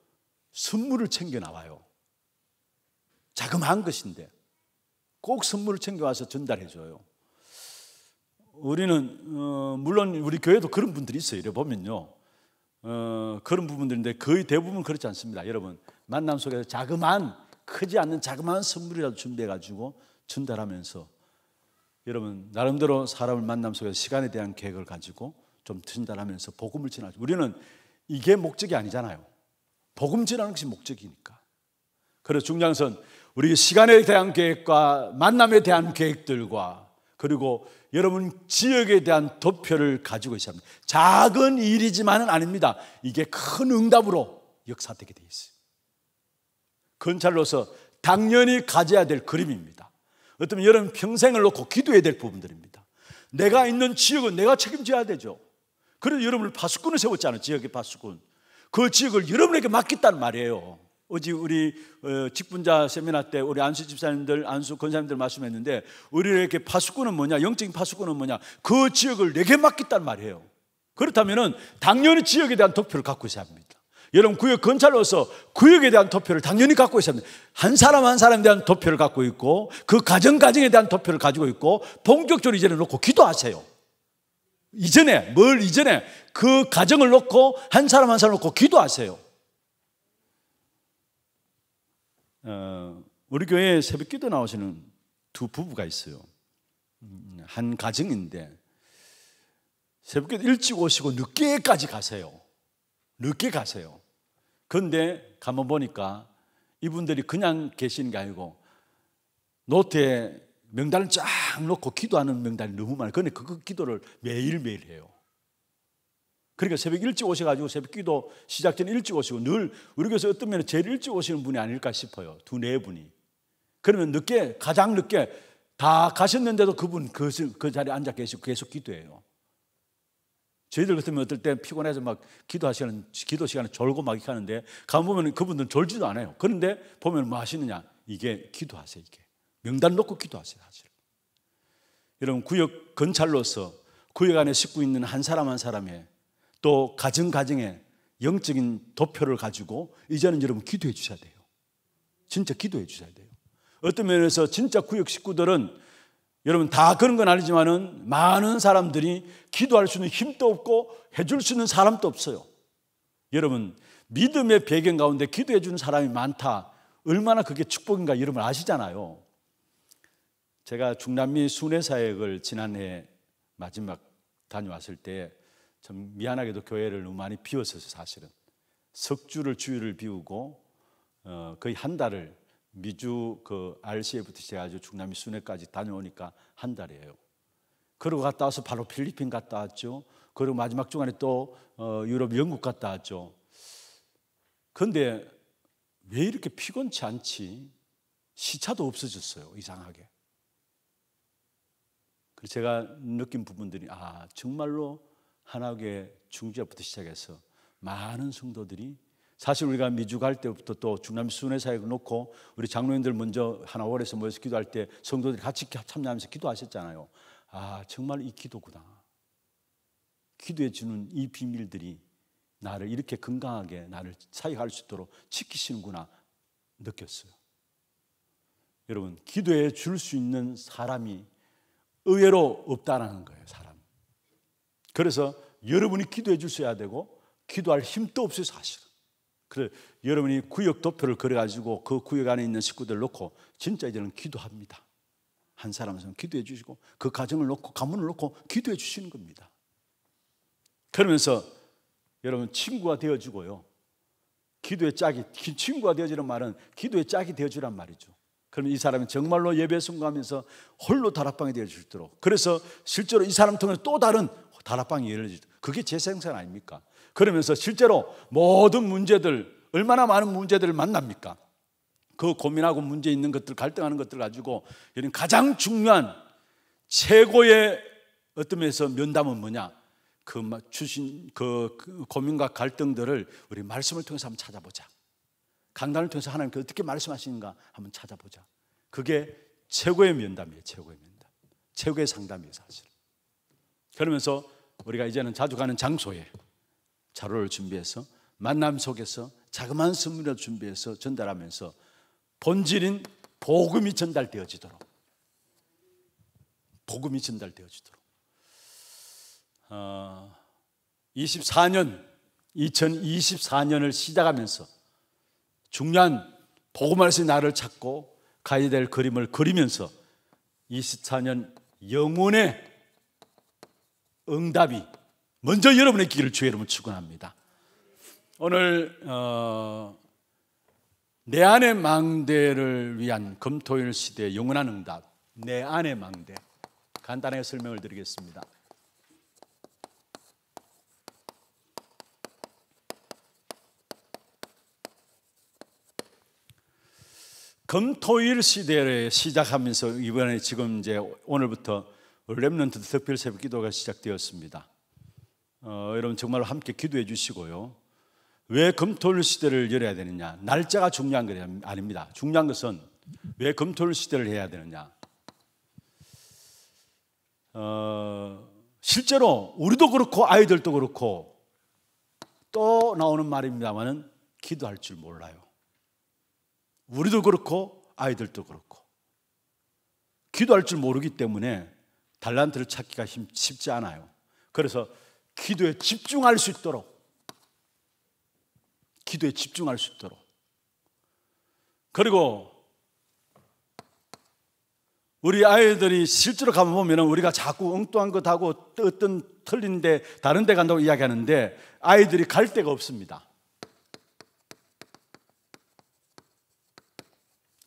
선물을 챙겨 나와요. 자그마한 것인데 꼭 선물을 챙겨와서 전달해 줘요. 우리는 어, 물론 우리 교회도 그런 분들이 있어요. 이래 보면요. 어, 그런 부분들인데 거의 대부분 그렇지 않습니다. 여러분 만남 속에서 자그만 크지 않는 자그마한 선물이라도 준비해 가지고 전달하면서 여러분 나름대로 사람을 만남 속에서 시간에 대한 계획을 가지고 좀 전달하면서 복음을 전하죠. 우리는 이게 목적이 아니잖아요. 복음 전하는 것이 목적이니까. 그래서 중장선 우리 시간에 대한 계획과 만남에 대한 계획들과 그리고 여러분 지역에 대한 도표를 가지고 있습니다 작은 일이지만은 아닙니다. 이게 큰 응답으로 역사되게 되어 있어요. 건찰로서 당연히 가져야 될 그림입니다. 어쩌면 여러분 평생을 놓고 기도해야 될 부분들입니다. 내가 있는 지역은 내가 책임져야 되죠. 그래서 여러분을 파수꾼을 세웠잖아요. 지역의 파수꾼. 그 지역을 여러분에게 맡겼단 말이에요. 어제 우리 어, 직분자 세미나 때 우리 안수 집사님들, 안수 권사님들 말씀했는데 우리에게 파수꾼은 뭐냐, 영적인 파수꾼은 뭐냐, 그 지역을 내게 네 맡겼단 말이에요. 그렇다면 당연히 지역에 대한 도표를 갖고 있어야 합니다. 여러분 구역 검찰로서 구역에 대한 도표를 당연히 갖고 있어야 합니다. 한 사람 한 사람에 대한 도표를 갖고 있고 그 가정 가정에 대한 도표를 가지고 있고 본격적으로 이전에 놓고 기도하세요. 이전에 뭘 이전에 그 가정을 놓고 한 사람 한 사람 놓고 기도하세요. 어, 우리 교회 에 새벽 기도 나오시는 두 부부가 있어요. 음, 한 가정인데 새벽 기도 일찍 오시고 늦게까지 가세요. 늦게 가세요. 근데 가만 보니까 이분들이 그냥 계시는 게 아니고 노트에 명단을 쫙 놓고 기도하는 명단이 너무 많아요. 근데그 그러니까 기도를 매일매일 해요. 그러니까 새벽 일찍 오셔가지고 새벽 기도 시작 전에 일찍 오시고 늘 우리 교회 어떤 면에 제일 일찍 오시는 분이 아닐까 싶어요. 두 네 분이. 그러면 늦게, 가장 늦게 다 가셨는데도 그분 그, 그 자리에 앉아 계시고 계속 기도해요. 저희들 같으면 어떨 때 피곤해서 막 기도하시는, 기도 시간에 졸고 막 이렇게 하는데 가 보면 그분들은 졸지도 않아요. 그런데 보면 뭐 하시느냐. 이게 기도하세요, 이게. 명단 놓고 기도하세요, 사실. 여러분, 구역 건찰로서 구역 안에 식고 있는 한 사람 한 사람의 또 가정 가정에 영적인 도표를 가지고 이제는 여러분 기도해 주셔야 돼요. 진짜 기도해 주셔야 돼요. 어떤 면에서 진짜 구역 식구들은 여러분 다 그런 건 아니지만은 많은 사람들이 기도할 수 있는 힘도 없고 해 줄 수 있는 사람도 없어요. 여러분 믿음의 배경 가운데 기도해 주는 사람이 많다. 얼마나 그게 축복인가 여러분 아시잖아요. 제가 중남미 순회 사역을 지난해 마지막 다녀왔을 때참 미안하게도 교회를 너무 많이 비웠어요 었 사실은 석주를 주일을 비우고 어, 거의 한 달을 미주 그 RCF부터 시작해서 중남미 순회까지 다녀오니까 한 달이에요. 그러고 갔다 와서 바로 필리핀 갔다 왔죠. 그리고 마지막 중간에 또 어, 유럽 영국 갔다 왔죠. 근데왜 이렇게 피곤치 않지? 시차도 없어졌어요. 이상하게. 그래서 제가 느낀 부분들이 아 정말로 하나교회 중재부터 시작해서 많은 성도들이 사실 우리가 미주 갈 때부터 또 중남 수훈회 사역을 놓고 우리 장로님들 먼저 하나월에서 모여서 기도할 때 성도들이 같이 참여하면서 기도하셨잖아요. 아 정말 이 기도구나. 기도해 주는 이 비밀들이 나를 이렇게 건강하게 나를 사역할 수 있도록 지키시는구나 느꼈어요. 여러분 기도해 줄 수 있는 사람이 의외로 없다라는 거예요. 사람. 그래서 여러분이 기도해 주셔야 되고 기도할 힘도 없어 사실은. 그래 여러분이 구역 도표를 그려가지고 그 구역 안에 있는 식구들 놓고 진짜 이제는 기도합니다. 한 사람은 기도해 주시고 그 가정을 놓고 가문을 놓고 기도해 주시는 겁니다. 그러면서 여러분 친구가 되어주고요. 기도의 짝이 친구가 되어주는 말은 기도의 짝이 되어주란 말이죠. 그러면 이사람은 정말로 예배 성공하면서 홀로 다락방이 되어줄 도록 그래서 실제로 이 사람 통해서 또 다른 다락방 이 예를 지죠 그게 재생산 아닙니까? 그러면서 실제로 모든 문제들, 얼마나 많은 문제들을 만납니까? 그 고민하고 문제 있는 것들, 갈등하는 것들 가지고 이런 가장 중요한 최고의 어떤 면에서 면담은 뭐냐? 그 주신 그, 그 고민과 갈등들을 우리 말씀을 통해서 한번 찾아보자. 강단을 통해서 하나님께 어떻게 말씀하시는가 한번 찾아보자. 그게 최고의 면담이에요. 최고의 면담. 최고의 상담이에요, 사실. 그러면서 우리가 이제는 자주 가는 장소에 자료를 준비해서 만남 속에서 자그마한 선물을 준비해서 전달하면서 본질인 복음이 전달되어지도록 복음이 전달되어지도록 24년 어, 2024년을 시작하면서 중요한 복음화에서 나를 찾고 가야 될 그림을 그리면서 24년 영혼의 응답이 먼저 여러분의 길을 주의 이름을 축원합니다. 오늘 어, 내 안의 망대를 위한 금토일 시대 영원한 응답 내 안의 망대 간단하게 설명을 드리겠습니다. 금토일 시대를 시작하면서 이번에 지금 이제 오늘부터 렘넌트 특별 새벽 기도가 시작되었습니다. 어, 여러분 정말 함께 기도해 주시고요. 왜 금토일 시대를 열어야 되느냐? 날짜가 중요한 게 아닙니다. 중요한 것은 왜 금토일 시대를 해야 되느냐? 어, 실제로 우리도 그렇고 아이들도 그렇고 또 나오는 말입니다만은 기도할 줄 몰라요. 우리도 그렇고 아이들도 그렇고 기도할 줄 모르기 때문에 달란트를 찾기가 쉽지 않아요. 그래서 기도에 집중할 수 있도록 기도에 집중할 수 있도록 그리고 우리 아이들이 실제로 가만 보면 우리가 자꾸 엉뚱한 것하고 어떤 틀린데 다른 데 간다고 이야기하는데 아이들이 갈 데가 없습니다.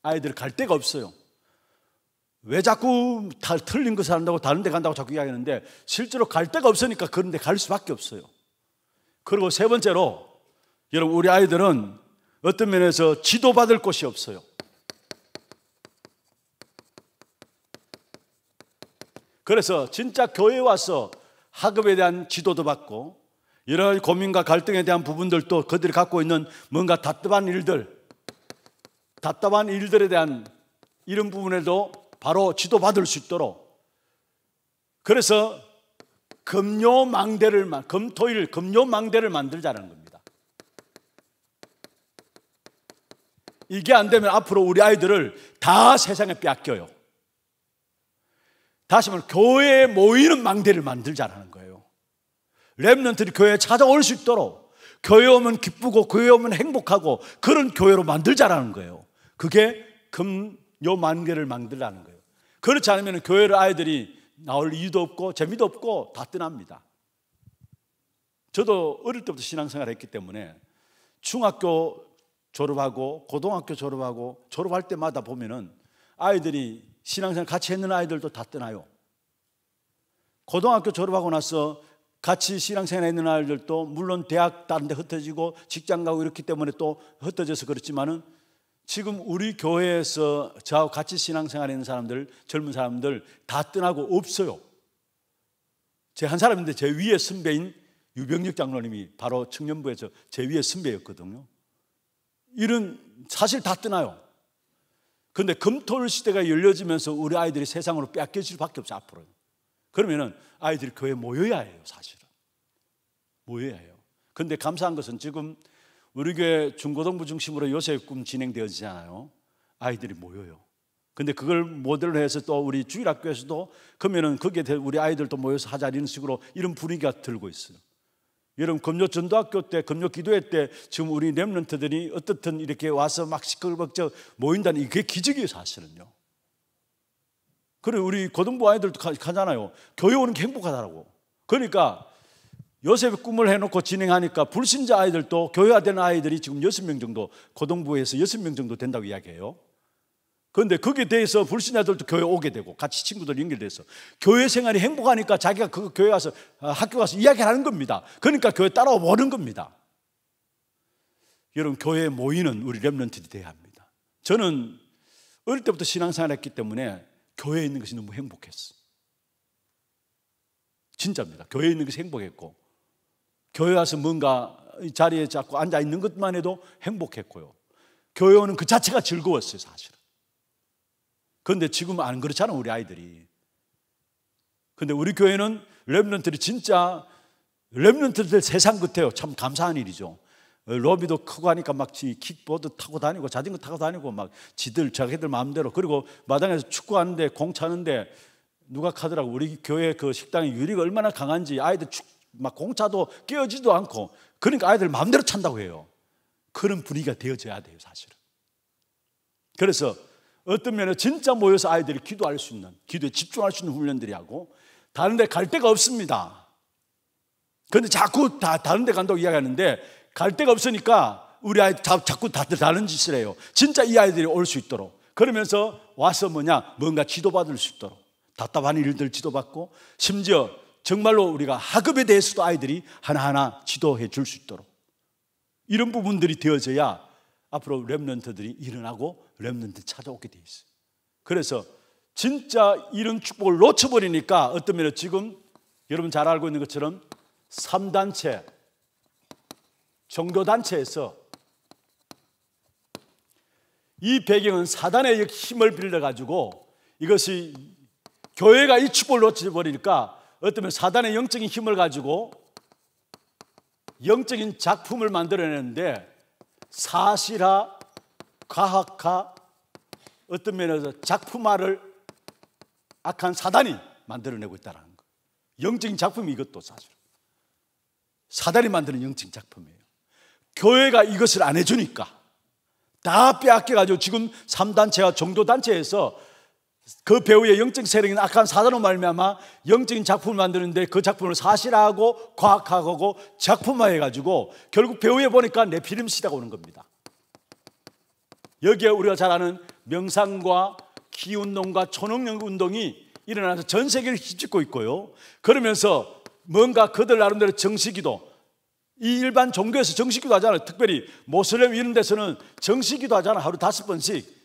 아이들갈 데가 없어요. 왜 자꾸 다 틀린 것을 한다고 다른 데 간다고 자꾸 이야기하는데 실제로 갈 데가 없으니까 그런 데 갈 수밖에 없어요. 그리고 세 번째로 여러분 우리 아이들은 어떤 면에서 지도받을 곳이 없어요. 그래서 진짜 교회에 와서 학업에 대한 지도도 받고 이런 고민과 갈등에 대한 부분들도 그들이 갖고 있는 뭔가 답답한 일들, 답답한 일들에 대한 이런 부분에도 바로 지도받을 수 있도록 그래서 금요망대를 금토일 금요망대를 만들자는 겁니다. 이게 안 되면 앞으로 우리 아이들을 다 세상에 빼겨요 다시 말해 교회에 모이는 망대를 만들자는 거예요. 렘넌트들이 교회에 찾아올 수 있도록 교회 오면 기쁘고 교회 오면 행복하고 그런 교회로 만들자는 거예요. 그게 금요 만개를 만들라는 거예요. 그렇지 않으면 교회를 아이들이 나올 이유도 없고 재미도 없고 다 떠납니다. 저도 어릴 때부터 신앙생활을 했기 때문에 중학교 졸업하고 고등학교 졸업하고 졸업할 때마다 보면은 아이들이 신앙생활 같이 했는 아이들도 다 떠나요. 고등학교 졸업하고 나서 같이 신앙생활 했는 아이들도 물론 대학 다른 데 흩어지고 직장 가고 이렇기 때문에 또 흩어져서 그렇지만은 지금 우리 교회에서 저하고 같이 신앙생활 있는 사람들, 젊은 사람들 다 떠나고 없어요. 제 한 사람인데 제 위에 선배인 유병력 장로님이 바로 청년부에서 제 위에 선배였거든요. 이런 사실 다 떠나요. 그런데 금토일 시대가 열려지면서 우리 아이들이 세상으로 뺏겨질 밖에 없어 앞으로. 그러면은 아이들이 교회에 모여야 해요, 사실은. 모여야 해요. 그런데 감사한 것은 지금 우리 교회 중고등부 중심으로 요새의 꿈진행되어지잖아요 아이들이 모여요. 근데 그걸 모델로 해서 또 우리 주일학교에서도 그러면은 거기에 대해 우리 아이들도 모여서 하자 이런 식으로 이런 분위기가 들고 있어요. 여러분 금요 전도학교 때 금요 기도회 때 지금 우리 렘런트들이 어떻든 이렇게 와서 막 시끌벅적 모인다는 이게 기적이에요 사실은요. 그래 우리 고등부 아이들도 가잖아요. 교회 오는 게 행복하다라고. 그러니까 요셉이 꿈을 해놓고 진행하니까 불신자 아이들도 교회화된 아이들이 지금 6명 정도 고등부에서 6명 정도 된다고 이야기해요. 그런데 거기에 대해서 불신자들도 교회 오게 되고 같이 친구들 연결돼서 교회 생활이 행복하니까 자기가 그 교회 가서 아, 학교 가서 이야기하는 겁니다. 그러니까 교회 따라오는 겁니다. 여러분 교회에 모이는 우리 렘런트들이 돼야 합니다. 저는 어릴 때부터 신앙생활했기 때문에 교회에 있는 것이 너무 행복했어. 진짜입니다. 교회에 있는 것이 행복했고 교회 와서 뭔가 자리에 자꾸 앉아 있는 것만 해도 행복했고요. 교회 오는 그 자체가 즐거웠어요, 사실은. 그런데 지금 안 그렇잖아, 우리 아이들이. 근데 우리 교회는 랩런트를 진짜 랩런트들 세상 끝에요참 감사한 일이죠. 로비도 크고 하니까 막 킥보드 타고 다니고 자전거 타고 다니고 막 지들 자기들 마음대로 그리고 마당에서 축구하는데 공 차는데 누가 카더라고 우리 교회 그 식당의 유리가 얼마나 강한지 아이들 축막 공차도 깨어지도 지 않고 그러니까 아이들 마음대로 찬다고 해요. 그런 분위기가 되어져야 돼요, 사실은. 그래서 어떤 면에 진짜 모여서 아이들이 기도할 수 있는, 기도에 집중할 수 있는 훈련들이 하고 다른 데 갈 데가 없습니다. 그런데 자꾸 다 다른 데 간다고 이야기하는데 갈 데가 없으니까 우리 아이 자, 자꾸 다들 다른 짓을 해요. 진짜 이 아이들이 올 수 있도록 그러면서 와서 뭐냐 뭔가 지도받을 수 있도록 답답한 일들 지도받고 심지어 정말로 우리가 학업에 대해서도 아이들이 하나하나 지도해 줄 수 있도록 이런 부분들이 되어져야 앞으로 랩런트들이 일어나고 랩런트 찾아오게 돼 있어요. 그래서 진짜 이런 축복을 놓쳐버리니까 어떤 면에 지금 여러분 잘 알고 있는 것처럼 3단체, 종교단체에서 이 배경은 사단의 힘을 빌려가지고 이것이 교회가 이 축복을 놓쳐버리니까 어쩌면 사단의 영적인 힘을 가지고 영적인 작품을 만들어내는데 사실화, 과학화, 어떤 면에서 작품화를 악한 사단이 만들어내고 있다는 라 거. 영적인 작품이 이것도 사실. 사단이 만드는 영적인 작품이에요. 교회가 이것을 안 해주니까 다 빼앗겨가지고 지금 3단체와 정도단체에서 그 배우의 영적 세력인 악한 사단으로 말미암아 영적인 작품을 만드는데 그 작품을 사실하고 과학하고 작품화해 가지고 결국 배우에 보니까 내피름시다고 오는 겁니다. 여기에 우리가 잘 아는 명상과 기운동과 초능력 운동이 일어나서 전 세계를 휘집고 있고요. 그러면서 뭔가 그들 나름대로 정식기도이 일반 종교에서 정시기도 하잖아요. 특별히 모슬렘 이런 데서는 정시기도 하잖아요. 하루 다섯 번씩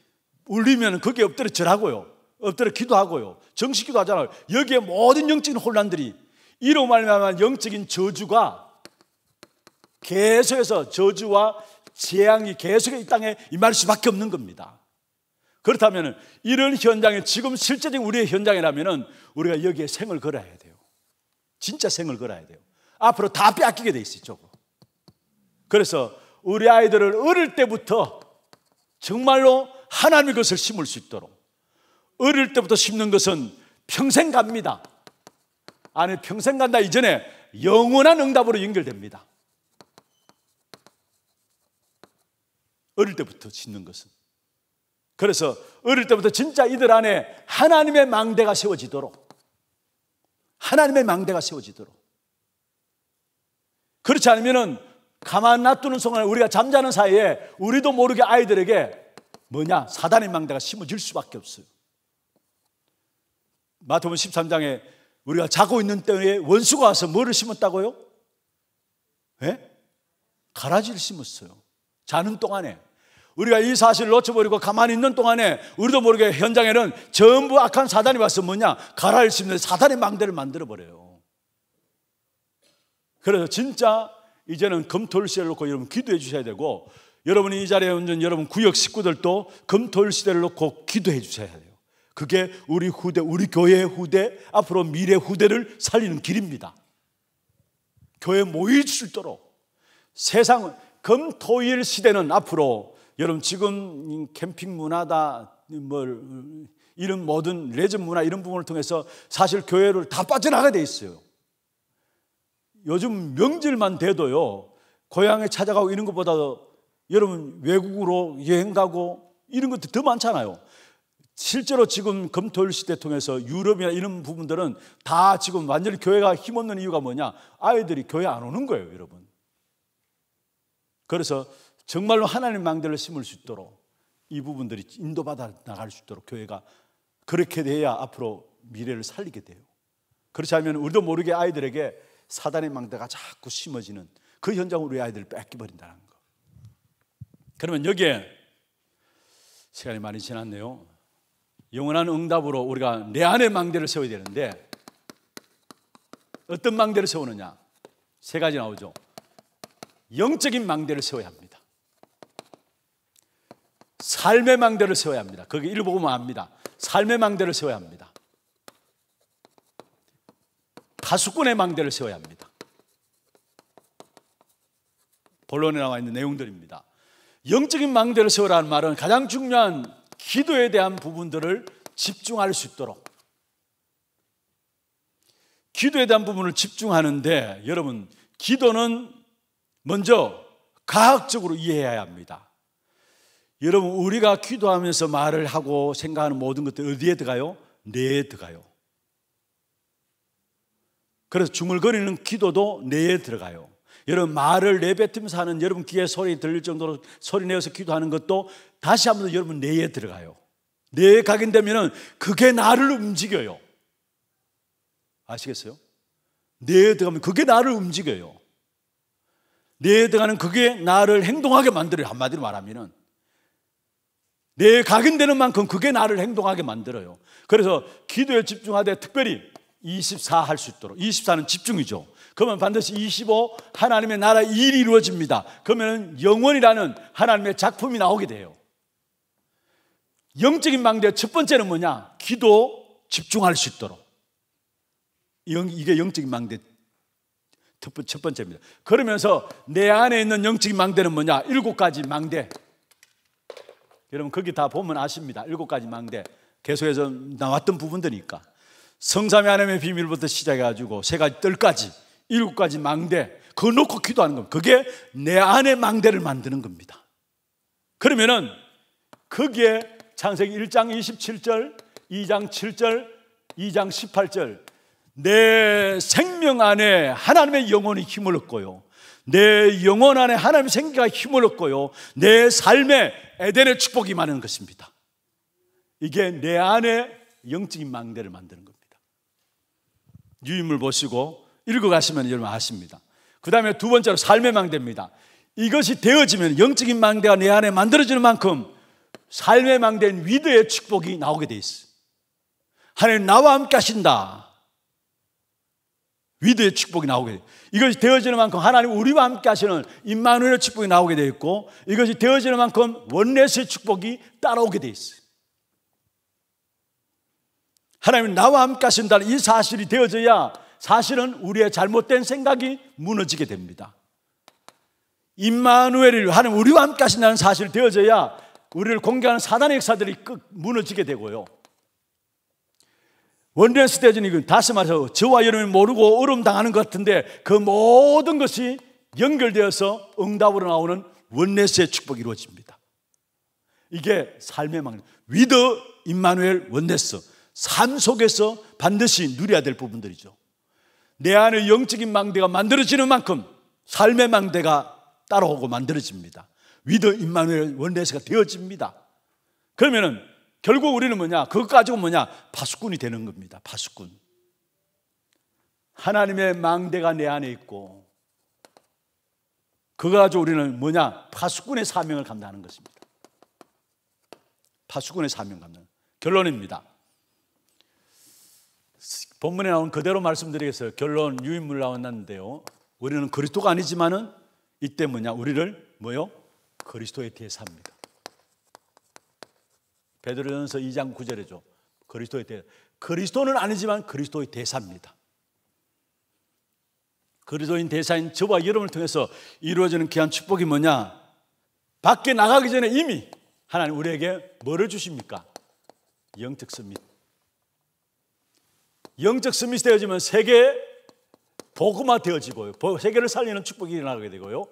울리면 그게 엎드려 절하고요. 엎드려 기도하고요. 정식 기도하잖아요. 여기에 모든 영적인 혼란들이 이로 말미암아 영적인 저주가 계속해서 저주와 재앙이 계속 해이 땅에 임할 수밖에 없는 겁니다. 그렇다면 이런 현장에 지금 실제적인 우리의 현장이라면 우리가 여기에 생을 걸어야 돼요. 진짜 생을 걸어야 돼요. 앞으로 다 빼앗기게 돼 있어요. 저거. 그래서 우리 아이들을 어릴 때부터 정말로 하나님의 것을 심을 수 있도록 어릴 때부터 심는 것은 평생 갑니다. 아니, 평생 간다 이전에 영원한 응답으로 연결됩니다. 어릴 때부터 짓는 것은. 그래서 어릴 때부터 진짜 이들 안에 하나님의 망대가 세워지도록, 하나님의 망대가 세워지도록. 그렇지 않으면은 가만 놔두는 순간 우리가 잠자는 사이에 우리도 모르게 아이들에게 뭐냐, 사단의 망대가 심어질 수밖에 없어요. 마태복음 13장에 우리가 자고 있는 때에 원수가 와서 뭐를 심었다고요? 예? 가라지를 심었어요. 자는 동안에. 우리가 이 사실을 놓쳐버리고 가만히 있는 동안에 우리도 모르게 현장에는 전부 악한 사단이 와서 뭐냐? 가라를 심는 사단의 망대를 만들어버려요. 그래서 진짜 이제는 검토를 시대를 놓고 여러분 기도해 주셔야 되고 여러분이 이 자리에 온 여러분 구역 식구들도 검토를 시대를 놓고 기도해 주셔야 돼요. 그게 우리 후대, 우리 교회의 후대, 앞으로 미래 후대를 살리는 길입니다. 교회 모일 수 있도록 세상 금토일 시대는 앞으로 여러분 지금 캠핑 문화다 뭘 이런 모든 레전 문화 이런 부분을 통해서 사실 교회를 다빠져나가돼 있어요. 요즘 명절만 돼도요 고향에 찾아가고 이런 것보다도 여러분 외국으로 여행 가고 이런 것도 더 많잖아요. 실제로 지금 검토일 시대 통해서 유럽이나 이런 부분들은 다 지금 완전히 교회가 힘없는 이유가 뭐냐? 아이들이 교회 안 오는 거예요, 여러분. 그래서 정말로 하나님 망대를 심을 수 있도록 이 부분들이 인도받아 나갈 수 있도록 교회가 그렇게 돼야 앞으로 미래를 살리게 돼요. 그렇지 않으면 우리도 모르게 아이들에게 사단의 망대가 자꾸 심어지는 그 현장으로 우리 아이들을 뺏기버린다는 거. 그러면 여기에 시간이 많이 지났네요. 영원한 응답으로 우리가 내 안에 망대를 세워야 되는데 어떤 망대를 세우느냐? 세 가지 나오죠. 영적인 망대를 세워야 합니다. 삶의 망대를 세워야 합니다. 거기 읽어보면 압니다. 삶의 망대를 세워야 합니다. 가수꾼의 망대를 세워야 합니다. 본론에 나와 있는 내용들입니다. 영적인 망대를 세우라는 말은 가장 중요한 기도에 대한 부분들을 집중할 수 있도록 기도에 대한 부분을 집중하는데 여러분 기도는 먼저 과학적으로 이해해야 합니다. 여러분 우리가 기도하면서 말을 하고 생각하는 모든 것들 어디에 들어가요? 뇌에 들어가요. 그래서 주물거리는 기도도 뇌에 들어가요. 여러분 말을 내뱉으면서 하는 여러분 귀에 소리 들릴 정도로 소리 내어서 기도하는 것도 다시 한번 여러분 뇌에 들어가요. 뇌에 각인되면 그게 나를 움직여요. 아시겠어요? 뇌에 들어가면 그게 나를 움직여요. 뇌에 들어가는 그게 나를 행동하게 만들어요. 한마디로 말하면은. 뇌에 각인되는 만큼 그게 나를 행동하게 만들어요. 그래서 기도에 집중하되 특별히 24 할 수 있도록. 24는 집중이죠. 그러면 반드시 25 하나님의 나라 일이 이루어집니다. 그러면 영원이라는 하나님의 작품이 나오게 돼요. 영적인 망대 첫 번째는 뭐냐? 기도 집중할 수 있도록. 이게 영적인 망대 첫 번째입니다. 그러면서 내 안에 있는 영적인 망대는 뭐냐? 일곱 가지 망대. 여러분 거기 다 보면 아십니다. 일곱 가지 망대. 계속해서 나왔던 부분들이니까. 성삼위 하나님의 비밀부터 시작해가지고 세 가지 뜰까지 일곱 가지 망대 그거 놓고 기도하는 겁니다. 그게 내 안에 망대를 만드는 겁니다. 그러면은 거기에 창세기 1장 27절, 2장 7절, 2장 18절 내 생명 안에 하나님의 영혼이 힘을 얻고요. 내 영혼 안에 하나님의 생기가 힘을 얻고요. 내 삶에 에덴의 축복이 많은 것입니다. 이게 내 안에 영적인 망대를 만드는 겁니다. 유임을 보시고 읽어가시면 여러분 아십니다. 그 다음에 두 번째로 삶의 망대입니다. 이것이 되어지면 영적인 망대가 내 안에 만들어지는 만큼 삶의 망대인 위드의 축복이 나오게 돼 있어. 하나님 나와 함께 하신다. 위드의 축복이 나오게 돼. 이것이 되어지는 만큼 하나님 우리와 함께 하시는 임마누엘 축복이 나오게 돼 있고 이것이 되어지는 만큼 원내스의 축복이 따라오게 돼 있어. 하나님 나와 함께 하신다는 이 사실이 되어져야 사실은 우리의 잘못된 생각이 무너지게 됩니다. 임마누엘을 하는 우리와 함께 하신다는 사실이 되어져야 우리를 공격하는 사단의 역사들이 무너지게 되고요. 원래 스테이 다시 말해서 저와 여러분이 모르고 어려당하는것 같은데 그 모든 것이 연결되어서 응답으로 나오는 원내스의 축복이 이루어집니다. 이게 삶의 망 위드 임마누엘 원내스 삶 속에서 반드시 누려야 될 부분들이죠. 내 안의 영적인 망대가 만들어지는 만큼 삶의 망대가 따라오고 만들어집니다. 위더 임마누엘 원내스가 되어집니다. 그러면은 결국 우리는 뭐냐? 그것 가지고 뭐냐? 파수꾼이 되는 겁니다. 파수꾼. 하나님의 망대가 내 안에 있고 그거 가지고 우리는 뭐냐? 파수꾼의 사명을 감당하는 것입니다. 파수꾼의 사명 감당. 결론입니다. 본문에 나온 그대로 말씀드리겠어요. 결론 유인물 나왔는데요. 우리는 그리스도가 아니지만은 이때 뭐냐? 우리를 뭐요? 그리스도의 대해 삽니다. 베드로전서 2장 9절이죠. 그리스도에 대 그리스도는 아니지만 그리스도의 대사입니다. 그리스도인 대사인 저와 여러분을 통해서 이루어지는 귀한 축복이 뭐냐? 밖에 나가기 전에 이미 하나님 우리에게 뭐를 주십니까? 영특습니다. 영적 스밋이 되어지면 세계 복음화 되어지고요. 세계를 살리는 축복이 일어나게 되고요.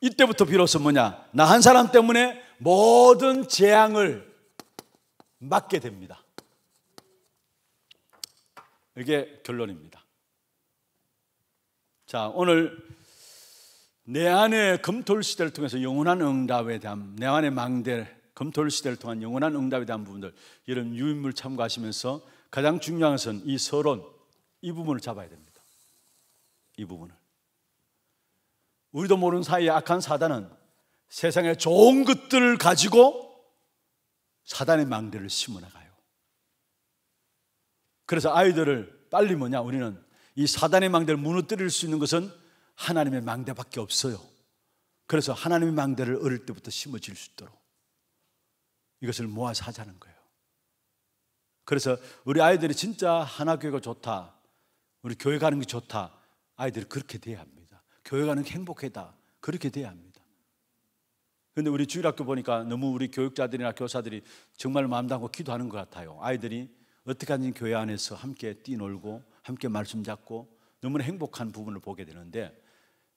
이때부터 비로소 뭐냐? 나 한 사람 때문에 모든 재앙을 맞게 됩니다. 이게 결론입니다. 자, 오늘 내 안의 검토 시대를 통해서 영원한 응답에 대한 내 안의 망대 검토 시대를 통한 영원한 응답에 대한 부분들 이런 유인물 참고하시면서 가장 중요한 것은 이 서론, 이 부분을 잡아야 됩니다. 이 부분을. 우리도 모르는 사이에 악한 사단은 세상의 좋은 것들을 가지고 사단의 망대를 심어 나가요. 그래서 아이들을 빨리 뭐냐 우리는 이 사단의 망대를 무너뜨릴 수 있는 것은 하나님의 망대밖에 없어요. 그래서 하나님의 망대를 어릴 때부터 심어질 수 있도록 이것을 모아서 하자는 거예요. 그래서 우리 아이들이 진짜 하나교회가 좋다. 우리 교회 가는 게 좋다. 아이들이 그렇게 돼야 합니다. 교회 가는 게 행복하다. 그렇게 돼야 합니다. 근데 우리 주일학교 보니까 너무 우리 교육자들이나 교사들이 정말 마음 담고 기도하는 것 같아요. 아이들이 어떻게 하든 지 교회 안에서 함께 뛰놀고 함께 말씀 잡고 너무나 행복한 부분을 보게 되는데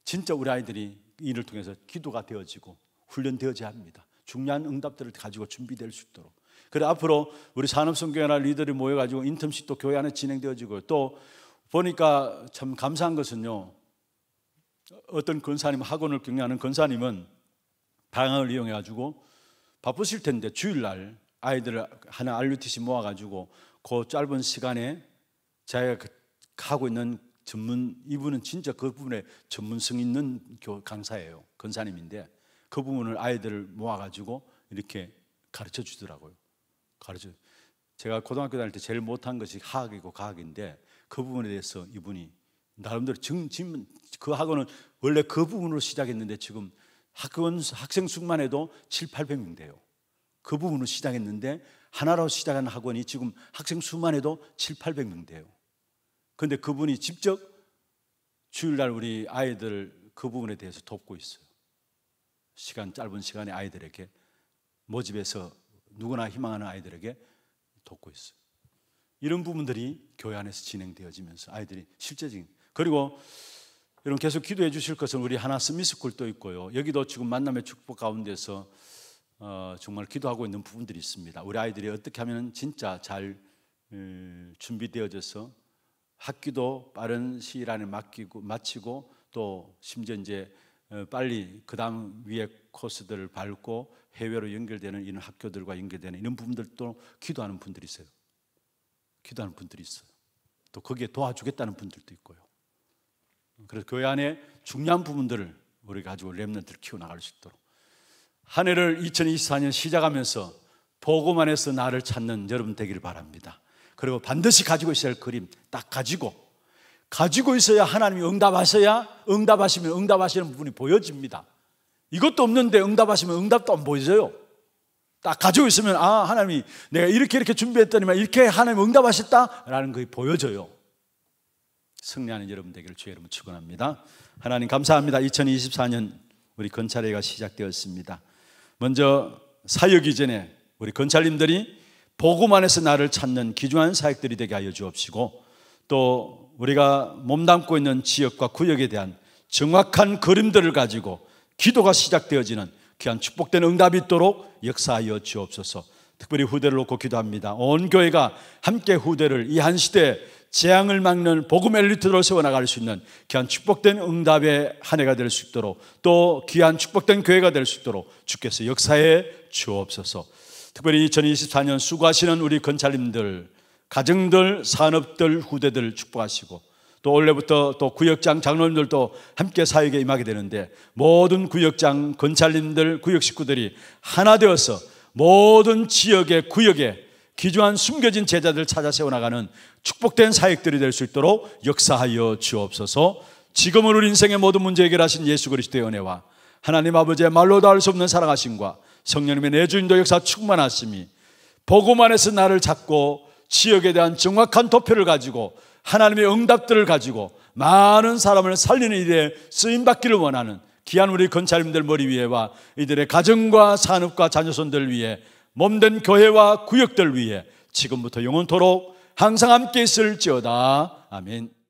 진짜 우리 아이들이 이를 통해서 기도가 되어지고 훈련되어져야 합니다. 중요한 응답들을 가지고 준비될 수 있도록 그래 앞으로 우리 산업성교회나 리더들이 모여가지고 인턴십도 교회 안에 진행되어지고 또 보니까 참 감사한 것은요. 어떤 권사님 학원을 경영하는 권사님은 방학을 이용해 가지고 바쁘실 텐데 주일날 아이들을 하나 알루티시 모아 가지고 그 짧은 시간에 자기가 하고 그 있는 전문 이분은 진짜 그 부분에 전문성 있는 교 강사예요. 권사님인데 그 부분을 아이들을 모아 가지고 이렇게 가르쳐 주더라고요. 가르쳐 제가 고등학교 다닐 때 제일 못한 것이 학이고 과학인데 그 부분에 대해서 이분이 나름대로 증, 증, 그 학원은 원래 그 부분으로 시작했는데 지금 학원 학생 수만 해도 7, 800명 돼요. 그 부분으로 시작했는데 하나로 시작한 학원이 지금 학생 수만 해도 7, 800명 돼요. 그데 그분이 직접 주일날 우리 아이들 그 부분에 대해서 돕고 있어요. 시간 짧은 시간에 아이들에게 모집해서 누구나 희망하는 아이들에게 돕고 있어요. 이런 부분들이 교회 안에서 진행되어지면서 아이들이 실제적인 그리고 여러분 계속 기도해 주실 것은 우리 하나 스미스쿨도 있고요. 여기도 지금 만남의 축복 가운데서 어, 정말 기도하고 있는 부분들이 있습니다. 우리 아이들이 어떻게 하면 진짜 잘 음, 준비되어져서 학기도 빠른 시일 안에 맡기고 마치고 또 심지어 이제 어, 빨리 그 다음 위에 코스들을 밟고 해외로 연결되는 이런 학교들과 연결되는 이런 부분들도 기도하는 분들이 있어요. 기도하는 분들이 있어요. 또 거기에 도와주겠다는 분들도 있고요. 그래서 교회 안에 중요한 부분들을 우리 가지고 랩넌트를 키워나갈 수 있도록 한 해를 2024년 시작하면서 보고 만해서 나를 찾는 여러분 되기를 바랍니다. 그리고 반드시 가지고 있어야 할 그림 딱 가지고 가지고 있어야 하나님이 응답하셔야 응답하시면 응답하시는 부분이 보여집니다. 이것도 없는데 응답하시면 응답도 안 보여져요. 딱 가지고 있으면 아 하나님이 내가 이렇게 이렇게 준비했더니만 이렇게 하나님 응답하셨다라는 것이 보여져요. 승리하는 여러분 되기를 주의 이름으 축원합니다. 하나님 감사합니다. 2024년 우리 건찰회가 시작되었습니다. 먼저 사역이 전에 우리 건찰님들이 보고만해서 나를 찾는 귀중한 사역들이 되게 하여 주옵시고 또 우리가 몸담고 있는 지역과 구역에 대한 정확한 그림들을 가지고 기도가 시작되어지는 귀한 축복된 응답이 있도록 역사하여 주옵소서. 특별히 후대를 놓고 기도합니다. 온 교회가 함께 후대를 이 한 시대에 재앙을 막는 복음 엘리트로 세워나갈 수 있는 귀한 축복된 응답의 한 해가 될 수 있도록 또 귀한 축복된 교회가 될 수 있도록 주께서 역사에 주옵소서. 특별히 2024년 수고하시는 우리 건찰님들 가정들, 산업들, 후대들 축복하시고 또 원래부터 또 구역장 장로님들도 함께 사역에 임하게 되는데 모든 구역장 건찰님들, 구역 식구들이 하나 되어서 모든 지역의 구역에 기주한 숨겨진 제자들 찾아 세워나가는 축복된 사역들이 될 수 있도록 역사하여 주옵소서 지금은 우리 인생의 모든 문제 해결하신 예수 그리스도의 은혜와 하나님 아버지의 말로 닿을 수 없는 사랑하심과 성령님의 내주인도 역사 충만하심이 보고만 해서 나를 찾고 지역에 대한 정확한 도표를 가지고 하나님의 응답들을 가지고 많은 사람을 살리는 일에 쓰임 받기를 원하는 귀한 우리 건찰님들 머리 위에와 이들의 가정과 산업과 자녀손들 위해 몸된 교회와 구역들 위해 지금부터 영원토록 항상 함께 있을지어다. 아멘.